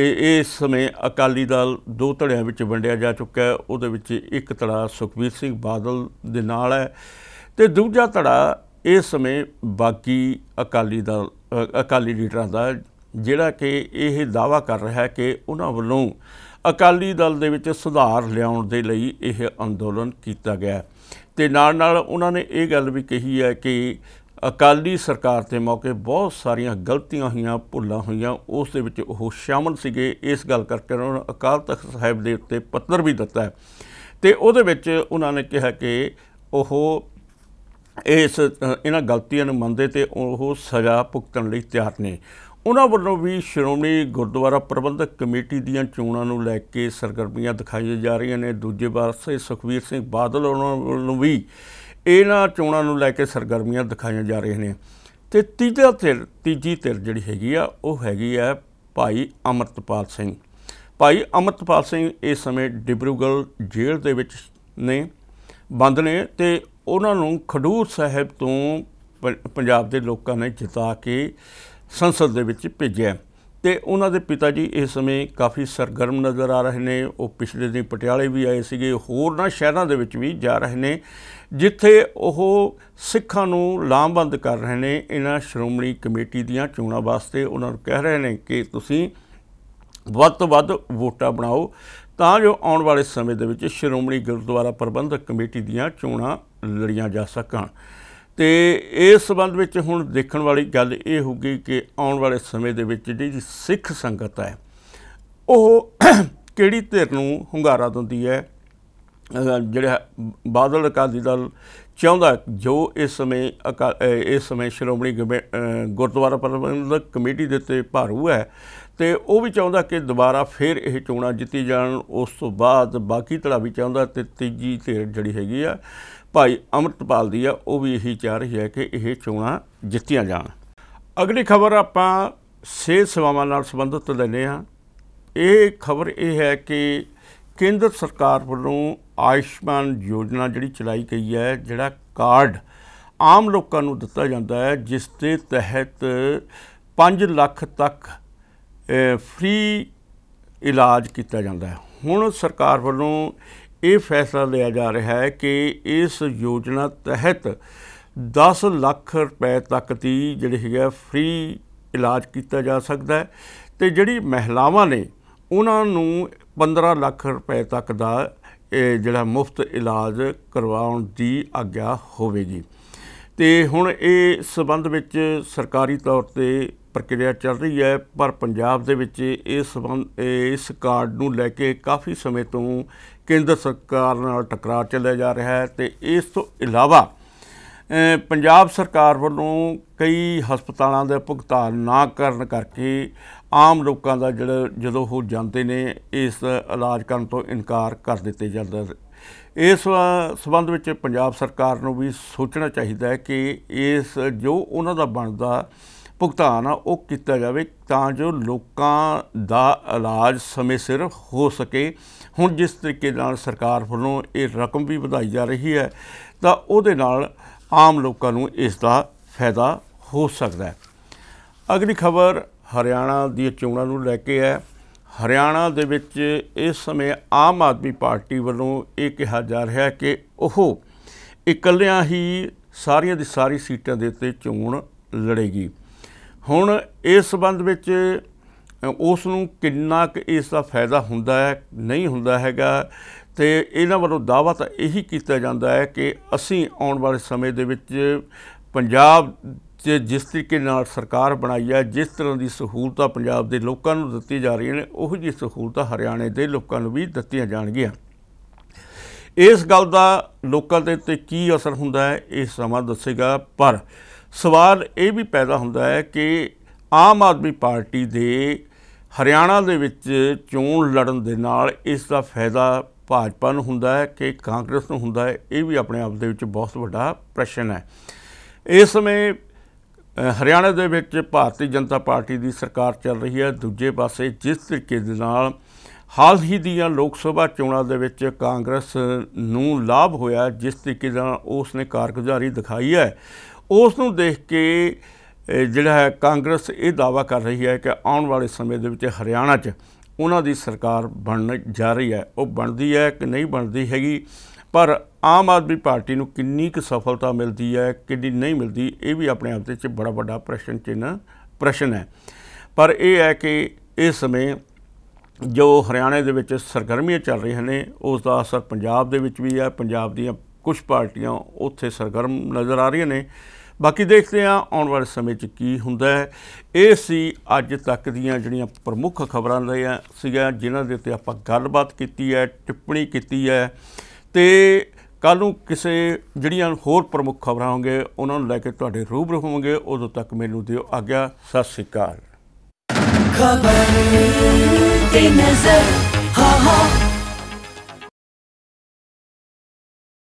Speaker 1: ਇਸ ਸਮੇਂ ਅਕਾਲੀ ਦਲ ਦੋ ਧੜਿਆਂ ਵਿੱਚ ਵੰਡਿਆ ਜਾ ਚੁੱਕਾ ਹੈ ਉਹਦੇ ਵਿੱਚ ਇੱਕ ਧੜਾ ਸੁਖਬੀਰ ਸਿੰਘ ਬਾਦਲ ਦੇ ਨਾਲ ਹੈ ਤੇ ਦੂਜਾ ਧੜਾ ਇਸ ਸਮੇਂ ਬਾਕੀ ਅਕਾਲੀ ਦਲ ਅਕਾਲੀ ਲੀਡਰਾਂ ਦਾ ਜਿਹੜਾ ਕਿ ਇਹ ਦਾਵਾ ਕਰ ਰਿਹਾ ਹੈ ਕਿ ਉਹਨਾਂ ਵੱਲੋਂ ਅਕਾਲੀ ਦਲ ਦੇ ਵਿੱਚ ਸੁਧਾਰ ਲਿਆਉਣ ਦੇ ਲਈ ਇਹ ਅੰਦੋਲਨ ਕੀਤਾ ਗਿਆ ਹੈ ਤੇ ਨਾਲ ਨਾਲ ਉਹਨਾਂ ਨੇ ਇਹ ਗੱਲ ਵੀ ਕਹੀ ਹੈ ਕਿ ਅਕਾਲੀ ਸਰਕਾਰ ਦੇ ਮੌਕੇ ਬਹੁਤ ਸਾਰੀਆਂ ਗਲਤੀਆਂ ਹੋਈਆਂ ਭੁੱਲਾਂ ਹੋਈਆਂ ਉਸ ਦੇ ਵਿੱਚ ਉਹ ਸ਼ਾਮਲ ਸੀਗੇ ਇਸ ਗੱਲ ਕਰਕੇ ਉਹਨਾਂ ਅਕਾਲ ਤਖਤ ਸਾਹਿਬ ਦੇ ਉੱਤੇ ਪੱਤਰ ਵੀ ਦਿੱਤਾ ਹੈ ਤੇ ਉਹਦੇ ਵਿੱਚ ਉਹਨਾਂ ਨੇ ਕਿਹਾ ਕਿ ਉਹ ਇਸ ਇਹਨਾਂ ਗਲਤੀਆਂ ਨੂੰ ਮੰਨਦੇ ਤੇ ਉਹ ਸਜ਼ਾ ਭੁਗਤਣ ਲਈ ਤਿਆਰ ਨੇ ਉਹਨਾਂ ਵੱਲੋਂ ਵੀ ਸ਼੍ਰੋਮਣੀ ਗੁਰਦੁਆਰਾ ਪ੍ਰਬੰਧਕ ਕਮੇਟੀ ਦੀਆਂ ਚੋਣਾਂ ਨੂੰ ਲੈ ਕੇ ਸਰਗਰਮੀਆਂ ਦਿਖਾਈਆਂ ਜਾ ਰਹੀਆਂ ਨੇ ਦੂਜੇ ਪਾਸੇ ਸੁਖਵੀਰ ਸਿੰਘ ਬਾਦਲ ਉਹਨਾਂ ਵੱਲੋਂ ਵੀ ਇਹਨਾਂ ਚੋਣਾਂ ਨੂੰ ਲੈ ਕੇ ਸਰਗਰਮੀਆਂ ਦਿਖਾਈਆਂ ਜਾ ਰਹੀਆਂ ਨੇ ਤੇ ਤੀਜਾ ਧਿਰ ਤੀਜੀ ਧਿਰ ਜਿਹੜੀ ਹੈਗੀ ਆ ਉਹ ਹੈਗੀ ਆ ਭਾਈ ਅਮਰਤਪਾਲ ਸਿੰਘ ਭਾਈ ਅਮਰਤਪਾਲ ਸਿੰਘ ਇਸ ਸਮੇਂ ਡਿਬਰੂਗਲ ਜੇਲ੍ਹ ਦੇ ਵਿੱਚ ਨੇ ਬੰਦ ਨੇ ਤੇ ਉਹਨਾਂ ਨੂੰ ਖਡੂਰ ਸਾਹਿਬ ਤੋਂ ਪੰਜਾਬ ਦੇ ਲੋਕਾਂ ਨੇ ਜਿਤਾ ਕੇ ਸੰਸਦ ਦੇ ਵਿੱਚ ਭੇਜਿਆ ਤੇ ਉਹਨਾਂ ਦੇ ਪਿਤਾ ਜੀ ਇਸ ਸਮੇਂ ਕਾਫੀ ਸਰਗਰਮ ਨਜ਼ਰ ਆ ਰਹੇ ਨੇ ਉਹ ਪਿਛਲੇ ਦਿਨ ਪਟਿਆਲੇ ਵੀ ਆਏ ਸੀਗੇ ਹੋਰ ਨਾ ਸ਼ਹਿਰਾਂ ਦੇ ਵਿੱਚ ਵੀ ਜਾ ਰਹੇ ਨੇ ਜਿੱਥੇ ਉਹ ਸਿੱਖਾਂ ਨੂੰ ਲਾਂਬੰਦ ਕਰ ਰਹੇ ਨੇ ਇਹਨਾਂ ਸ਼੍ਰੋਮਣੀ ਕਮੇਟੀ ਦੀਆਂ ਚੋਣਾਂ ਵਾਸਤੇ ਉਹਨਾਂ ਨੂੰ ਕਹਿ ਰਹੇ ਨੇ ਕਿ ਤੁਸੀਂ ਵੱਧ ਤੋਂ ਵੱਧ ਵੋਟਾਂ ਬਣਾਓ ਤਾਂ ਜੋ ਆਉਣ ਵਾਲੇ ਸਮੇਂ ਦੇ ਵਿੱਚ ਸ਼੍ਰੋਮਣੀ ਗੁਰਦੁਆਰਾ ਪ੍ਰਬੰਧਕ ਕਮੇਟੀ ਦੀਆਂ ਚੋਣਾਂ ਲੜੀਆਂ ਜਾ ਸਕਣ ਤੇ ਇਸ ਸੰਬੰਧ ਵਿੱਚ ਹੁਣ ਦੇਖਣ ਵਾਲੀ ਗੱਲ ਇਹ ਹੋਊਗੀ ਕਿ ਆਉਣ ਵਾਲੇ ਸਮੇਂ ਦੇ ਵਿੱਚ ਜਿਹੜੀ ਸਿੱਖ ਸੰਗਤ ਹੈ ਉਹ ਕਿਹੜੀ ਧਿਰ ਨੂੰ ਹੁੰਗਾਰਾ ਦਿੰਦੀ ਹੈ ਜਿਹੜਾ ਬਾਦਲ ਅਕਾਲੀ ਦਲ ਚਾਹੁੰਦਾ ਜੋ ਇਸ ਸਮੇਂ ਇਸ ਸਮੇਂ ਸ਼੍ਰੋਮਣੀ ਗੁਰਦੁਆਰਾ ਪ੍ਰਬੰਧਕ ਕਮੇਟੀ ਦੇ ਤੇ ਭਾਰੂ ਹੈ ਤੇ ਉਹ ਵੀ ਚਾਹੁੰਦਾ ਕਿ ਦੁਬਾਰਾ ਫੇਰ ਇਹ ਚੋਣਾਂ ਜਿੱਤੀ ਜਾਣ ਉਸ ਤੋਂ ਬਾਅਦ ਬਾਕੀ ਧੜਾ ਵੀ ਚਾਹੁੰਦਾ ਤੇ ਤੀਜੀ ਧਿਰ ਜਿਹੜੀ ਹੈਗੀ ਆ ਭਾਈ ਅਮਰਤਪਾਲ ਦੀ ਆ ਉਹ ਵੀ ਇਹੀ ਚਾਹ ਰਹੀ ਹੈ ਕਿ ਇਹ ਚੋਣਾਂ ਜਿੱਤੀਆਂ ਜਾਣ ਅਗਲੀ ਖਬਰ ਆਪਾਂ ਸਿਹਤ ਸੇਵਾਵਾਂ ਨਾਲ ਸੰਬੰਧਿਤ ਲੈਨੇ ਆ ਇਹ ਖਬਰ ਇਹ ਹੈ ਕਿ ਕੇਂਦਰ ਸਰਕਾਰ ਵੱਲੋਂ ਆਯੁਸ਼ਮਾਨ ਯੋਜਨਾ ਜਿਹੜੀ ਚਲਾਈ ਗਈ ਹੈ ਜਿਹੜਾ ਕਾਰਡ ਆਮ ਲੋਕਾਂ ਨੂੰ ਦਿੱਤਾ ਜਾਂਦਾ ਹੈ ਜਿਸ ਦੇ ਤਹਿਤ 5 ਲੱਖ ਤੱਕ ਫ੍ਰੀ ਇਲਾਜ ਕੀਤਾ ਜਾਂਦਾ ਹੈ ਹੁਣ ਸਰਕਾਰ ਵੱਲੋਂ ਇਹ ਫੈਸਲਾ ਲਿਆ ਜਾ ਰਿਹਾ ਹੈ ਕਿ ਇਸ ਯੋਜਨਾ ਤਹਿਤ 10 ਲੱਖ ਰੁਪਏ ਤੱਕ ਦੀ ਜਿਹੜੀ ਹੈਗਾ ਫ੍ਰੀ ਇਲਾਜ ਕੀਤਾ ਜਾ ਸਕਦਾ ਹੈ ਤੇ ਜਿਹੜੀ ਮਹਿਲਾਵਾਂ ਨੇ ਉਹਨਾਂ ਨੂੰ 15 ਲੱਖ ਰੁਪਏ ਤੱਕ ਦਾ ਇਹ ਜਿਹੜਾ ਮੁਫਤ ਇਲਾਜ ਕਰਵਾਉਣ ਦੀ ਆਗਿਆ ਹੋਵੇਗੀ ਤੇ ਹੁਣ ਇਹ ਸਬੰਧ ਵਿੱਚ ਸਰਕਾਰੀ ਤੌਰ ਤੇ ਪ੍ਰਕਿਰਿਆ ਚੱਲ ਰਹੀ ਹੈ ਪਰ ਪੰਜਾਬ ਦੇ ਵਿੱਚ ਇਹ ਸਬੰਧ ਇਸ ਕਾਰਡ ਨੂੰ ਲੈ ਕੇ ਕਾਫੀ ਸਮੇਂ ਤੋਂ ਕੇਂਦਰ ਸਰਕਾਰ ਨਾਲ ਟਕਰਾਅ ਚੱਲਿਆ ਜਾ ਰਿਹਾ ਹੈ ਤੇ ਇਸ ਤੋਂ ਇਲਾਵਾ ਪੰਜਾਬ ਸਰਕਾਰ ਵੱਲੋਂ ਕਈ ਹਸਪਤਾਲਾਂ ਦੇ ਭੁਗਤਾਨ ਨਾ ਕਰਨ ਕਰਕੇ ਆਮ ਲੋਕਾਂ ਦਾ ਜਿਹੜਾ ਜਦੋਂ ਉਹ ਜਾਂਦੇ ਨੇ ਇਸ ਇਲਾਜ ਕਰਨ ਤੋਂ ਇਨਕਾਰ ਕਰ ਦਿੱਤੇ ਜਾਂਦਾ ਇਸ ਸਬੰਧ ਵਿੱਚ ਪੰਜਾਬ ਸਰਕਾਰ ਨੂੰ ਵੀ ਸੋਚਣਾ ਚਾਹੀਦਾ ਹੈ ਕਿ ਇਸ ਜੋ ਉਹਨਾਂ ਦਾ ਬਣਦਾ ਭੁਗਤਾਨ ਆ ਉਹ ਕੀਤਾ ਜਾਵੇ ਤਾਂ ਜੋ ਲੋਕਾਂ ਦਾ ਇਲਾਜ ਸਮੇਂ ਸਿਰ ਹੋ ਸਕੇ ਹੁਣ ਜਿਸ ਤਰੀਕੇ ਨਾਲ ਸਰਕਾਰ ਵੱਲੋਂ ਇਹ ਰਕਮ ਵੀ ਵਧਾਈ ਜਾ ਰਹੀ ਹੈ ਤਾਂ ਉਹਦੇ ਨਾਲ ਆਮ ਲੋਕਾਂ ਨੂੰ ਇਸ ਦਾ ਫਾਇਦਾ ਹੋ ਸਕਦਾ ਹੈ ਅਗਲੀ ਖਬਰ ਹਰਿਆਣਾ ਦੀ ਚੋਣਾਂ ਨੂੰ ਲੈ ਕੇ ਹੈ ਹਰਿਆਣਾ ਦੇ ਵਿੱਚ ਇਸ ਸਮੇਂ ਆਮ ਆਦਮੀ ਪਾਰਟੀ ਵੱਲੋਂ ਇਹ ਕਿਹਾ ਜਾ ਰਿਹਾ ਹੈ ਕਿ ਉਹ ਇਕੱਲਿਆਂ ਹੀ ਸਾਰੀਆਂ ਦੀ ਸਾਰੀ ਸੀਟਾਂ ਦੇ ਉੱਤੇ ਚੋਣ ਲੜੇਗੀ ਹੁਣ ਇਸ ਸਬੰਧ ਵਿੱਚ ਉਸ ਨੂੰ ਕਿੰਨਾ ਕੁ ਇਸ ਦਾ ਫਾਇਦਾ ਹੁੰਦਾ ਹੈ ਨਹੀਂ ਹੁੰਦਾ ਹੈਗਾ ਤੇ ਇਹਨਾਂ ਵੱਲੋਂ ਦਾਵਾ ਤਾਂ ਇਹੀ ਕੀਤਾ ਜਾਂਦਾ ਹੈ ਕਿ ਅਸੀਂ ਆਉਣ ਵਾਲੇ ਸਮੇਂ ਦੇ ਵਿੱਚ ਪੰਜਾਬ ਤੇ ਜਿਸ ਤਰੀਕੇ ਨਾਲ ਸਰਕਾਰ ਬਣਾਈ ਹੈ ਜਿਸ ਤਰ੍ਹਾਂ ਦੀ ਸਹੂਲਤਾਂ ਪੰਜਾਬ ਦੇ ਲੋਕਾਂ ਨੂੰ ਦਿੱਤੀ ਜਾ ਰਹੀਆਂ ਨੇ ਉਹੋ ਜਿਹੀ ਸਹੂਲਤਾਂ ਹਰਿਆਣੇ ਦੇ ਲੋਕਾਂ ਨੂੰ ਵੀ ਦਿੱਤੀਆਂ ਜਾਣਗੀਆਂ ਇਸ ਗੱਲ ਦਾ ਲੋਕਾਂ ਦੇ ਤੇ ਕੀ ਅਸਰ ਹੁੰਦਾ ਹੈ ਇਹ ਸਮਾਂ ਦੱਸੇਗਾ ਪਰ ਸਵਾਲ ਇਹ ਵੀ ਪੈਦਾ ਹੁੰਦਾ ਹੈ ਕਿ ਆਮ ਆਦਮੀ ਪਾਰਟੀ ਦੇ ਹਰਿਆਣਾ ਦੇ ਵਿੱਚ ਚੋਣ ਲੜਨ ਦੇ ਨਾਲ ਇਸ ਦਾ ਫਾਇਦਾ ਭਾਜਪਾ ਨੂੰ ਹੁੰਦਾ ਹੈ ਕਿ ਕਾਂਗਰਸ ਨੂੰ ਹੁੰਦਾ ਹੈ ਇਹ ਵੀ ਆਪਣੇ ਆਪ ਦੇ ਵਿੱਚ ਬਹੁਤ ਵੱਡਾ ਪ੍ਰਸ਼ਨ ਹੈ ਇਸ ਸਮੇਂ ਹਰਿਆਣਾ ਦੇ ਵਿੱਚ ਭਾਰਤੀ ਜਨਤਾ ਪਾਰਟੀ ਦੀ ਸਰਕਾਰ ਚੱਲ ਰਹੀ ਹੈ ਦੂਜੇ ਪਾਸੇ ਜਿਸ ਤਰੀਕੇ ਦੇ ਨਾਲ ਹਾਲ ਹੀ ਦੀਆਂ ਲੋਕ ਸਭਾ ਚੋਣਾਂ ਦੇ ਵਿੱਚ ਕਾਂਗਰਸ ਨੂੰ ਲਾਭ ਹੋਇਆ ਜਿਸ ਤਰੀਕੇ ਨਾਲ ਉਸ ਨੇ ਕਾਰਗੁਜ਼ਾਰੀ ਦਿਖਾਈ ਹੈ ਉਸ ਨੂੰ ਦੇਖ ਕੇ ਜਿਹੜਾ ਹੈ ਕਾਂਗਰਸ ਇਹ ਦਾਵਾ ਕਰ ਰਹੀ ਹੈ ਕਿ ਆਉਣ ਵਾਲੇ ਸਮੇਂ ਦੇ ਵਿੱਚ ਹਰਿਆਣਾ 'ਚ ਉਹਨਾਂ ਦੀ ਸਰਕਾਰ ਬਣਨ ਜਾ ਰਹੀ ਹੈ ਉਹ ਬਣਦੀ ਹੈ ਕਿ ਨਹੀਂ ਬਣਦੀ ਹੈਗੀ ਪਰ ਆਮ ਆਦਮੀ ਪਾਰਟੀ ਨੂੰ ਕਿੰਨੀ ਕੁ ਸਫਲਤਾ ਮਿਲਦੀ ਹੈ ਕਿੰਨੀ ਨਹੀਂ ਮਿਲਦੀ ਇਹ ਵੀ ਆਪਣੇ ਆਪ ਦੇ ਵਿੱਚ ਬੜਾ ਵੱਡਾ ਪ੍ਰਸ਼ਨ ਚਿੰਨ ਪ੍ਰਸ਼ਨ ਹੈ ਪਰ ਇਹ ਹੈ ਕਿ ਇਸ ਸਮੇਂ ਜੋ ਹਰਿਆਣਾ ਦੇ ਵਿੱਚ ਸਰਗਰਮੀਆਂ ਚੱਲ ਰਹੀਆਂ ਨੇ ਉਸ ਦਾ ਅਸਰ ਪੰਜਾਬ ਦੇ ਵਿੱਚ ਵੀ ਹੈ ਪੰਜਾਬ ਦੀਆਂ ਕੁਝ ਪਾਰਟੀਆਂ ਉੱਥੇ ਸਰਗਰਮ ਨਜ਼ਰ ਆ ਰਹੀਆਂ ਨੇ ਬਾਕੀ ਦੇਖਦੇ ਆਂ ਆਉਣ ਵਾਲੇ ਸਮੇਂ 'ਚ ਕੀ ਹੁੰਦਾ ਹੈ ਇਹ ਸੀ ਅੱਜ ਤੱਕ ਦੀਆਂ ਜਿਹੜੀਆਂ ਪ੍ਰਮੁੱਖ ਖਬਰਾਂ ਰਹੀਆਂ ਸੀਗਾ ਜਿਨ੍ਹਾਂ ਦੇ ਉੱਤੇ ਆਪਾਂ ਗੱਲਬਾਤ ਕੀਤੀ ਹੈ ਟਿੱਪਣੀ ਕੀਤੀ ਹੈ ਤੇ ਕੱਲ ਨੂੰ ਕਿਸੇ ਜਿਹੜੀਆਂ ਹੋਰ ਪ੍ਰਮੁੱਖ ਖਬਰਾਂ ਹੋਣਗੇ ਉਹਨਾਂ ਨੂੰ ਲੈ ਕੇ ਤੁਹਾਡੇ ਰੂਬਰੂ ਹੋਵਾਂਗੇ ਉਦੋਂ ਤੱਕ ਮੈਨੂੰ ਦਿਓ ਆਗਿਆ ਸਤਿ ਸ੍ਰੀ ਅਕਾਲ ਖਬਰ
Speaker 2: ਤੇ ਨਜ਼ਰ
Speaker 1: ਹਾ ਹਾ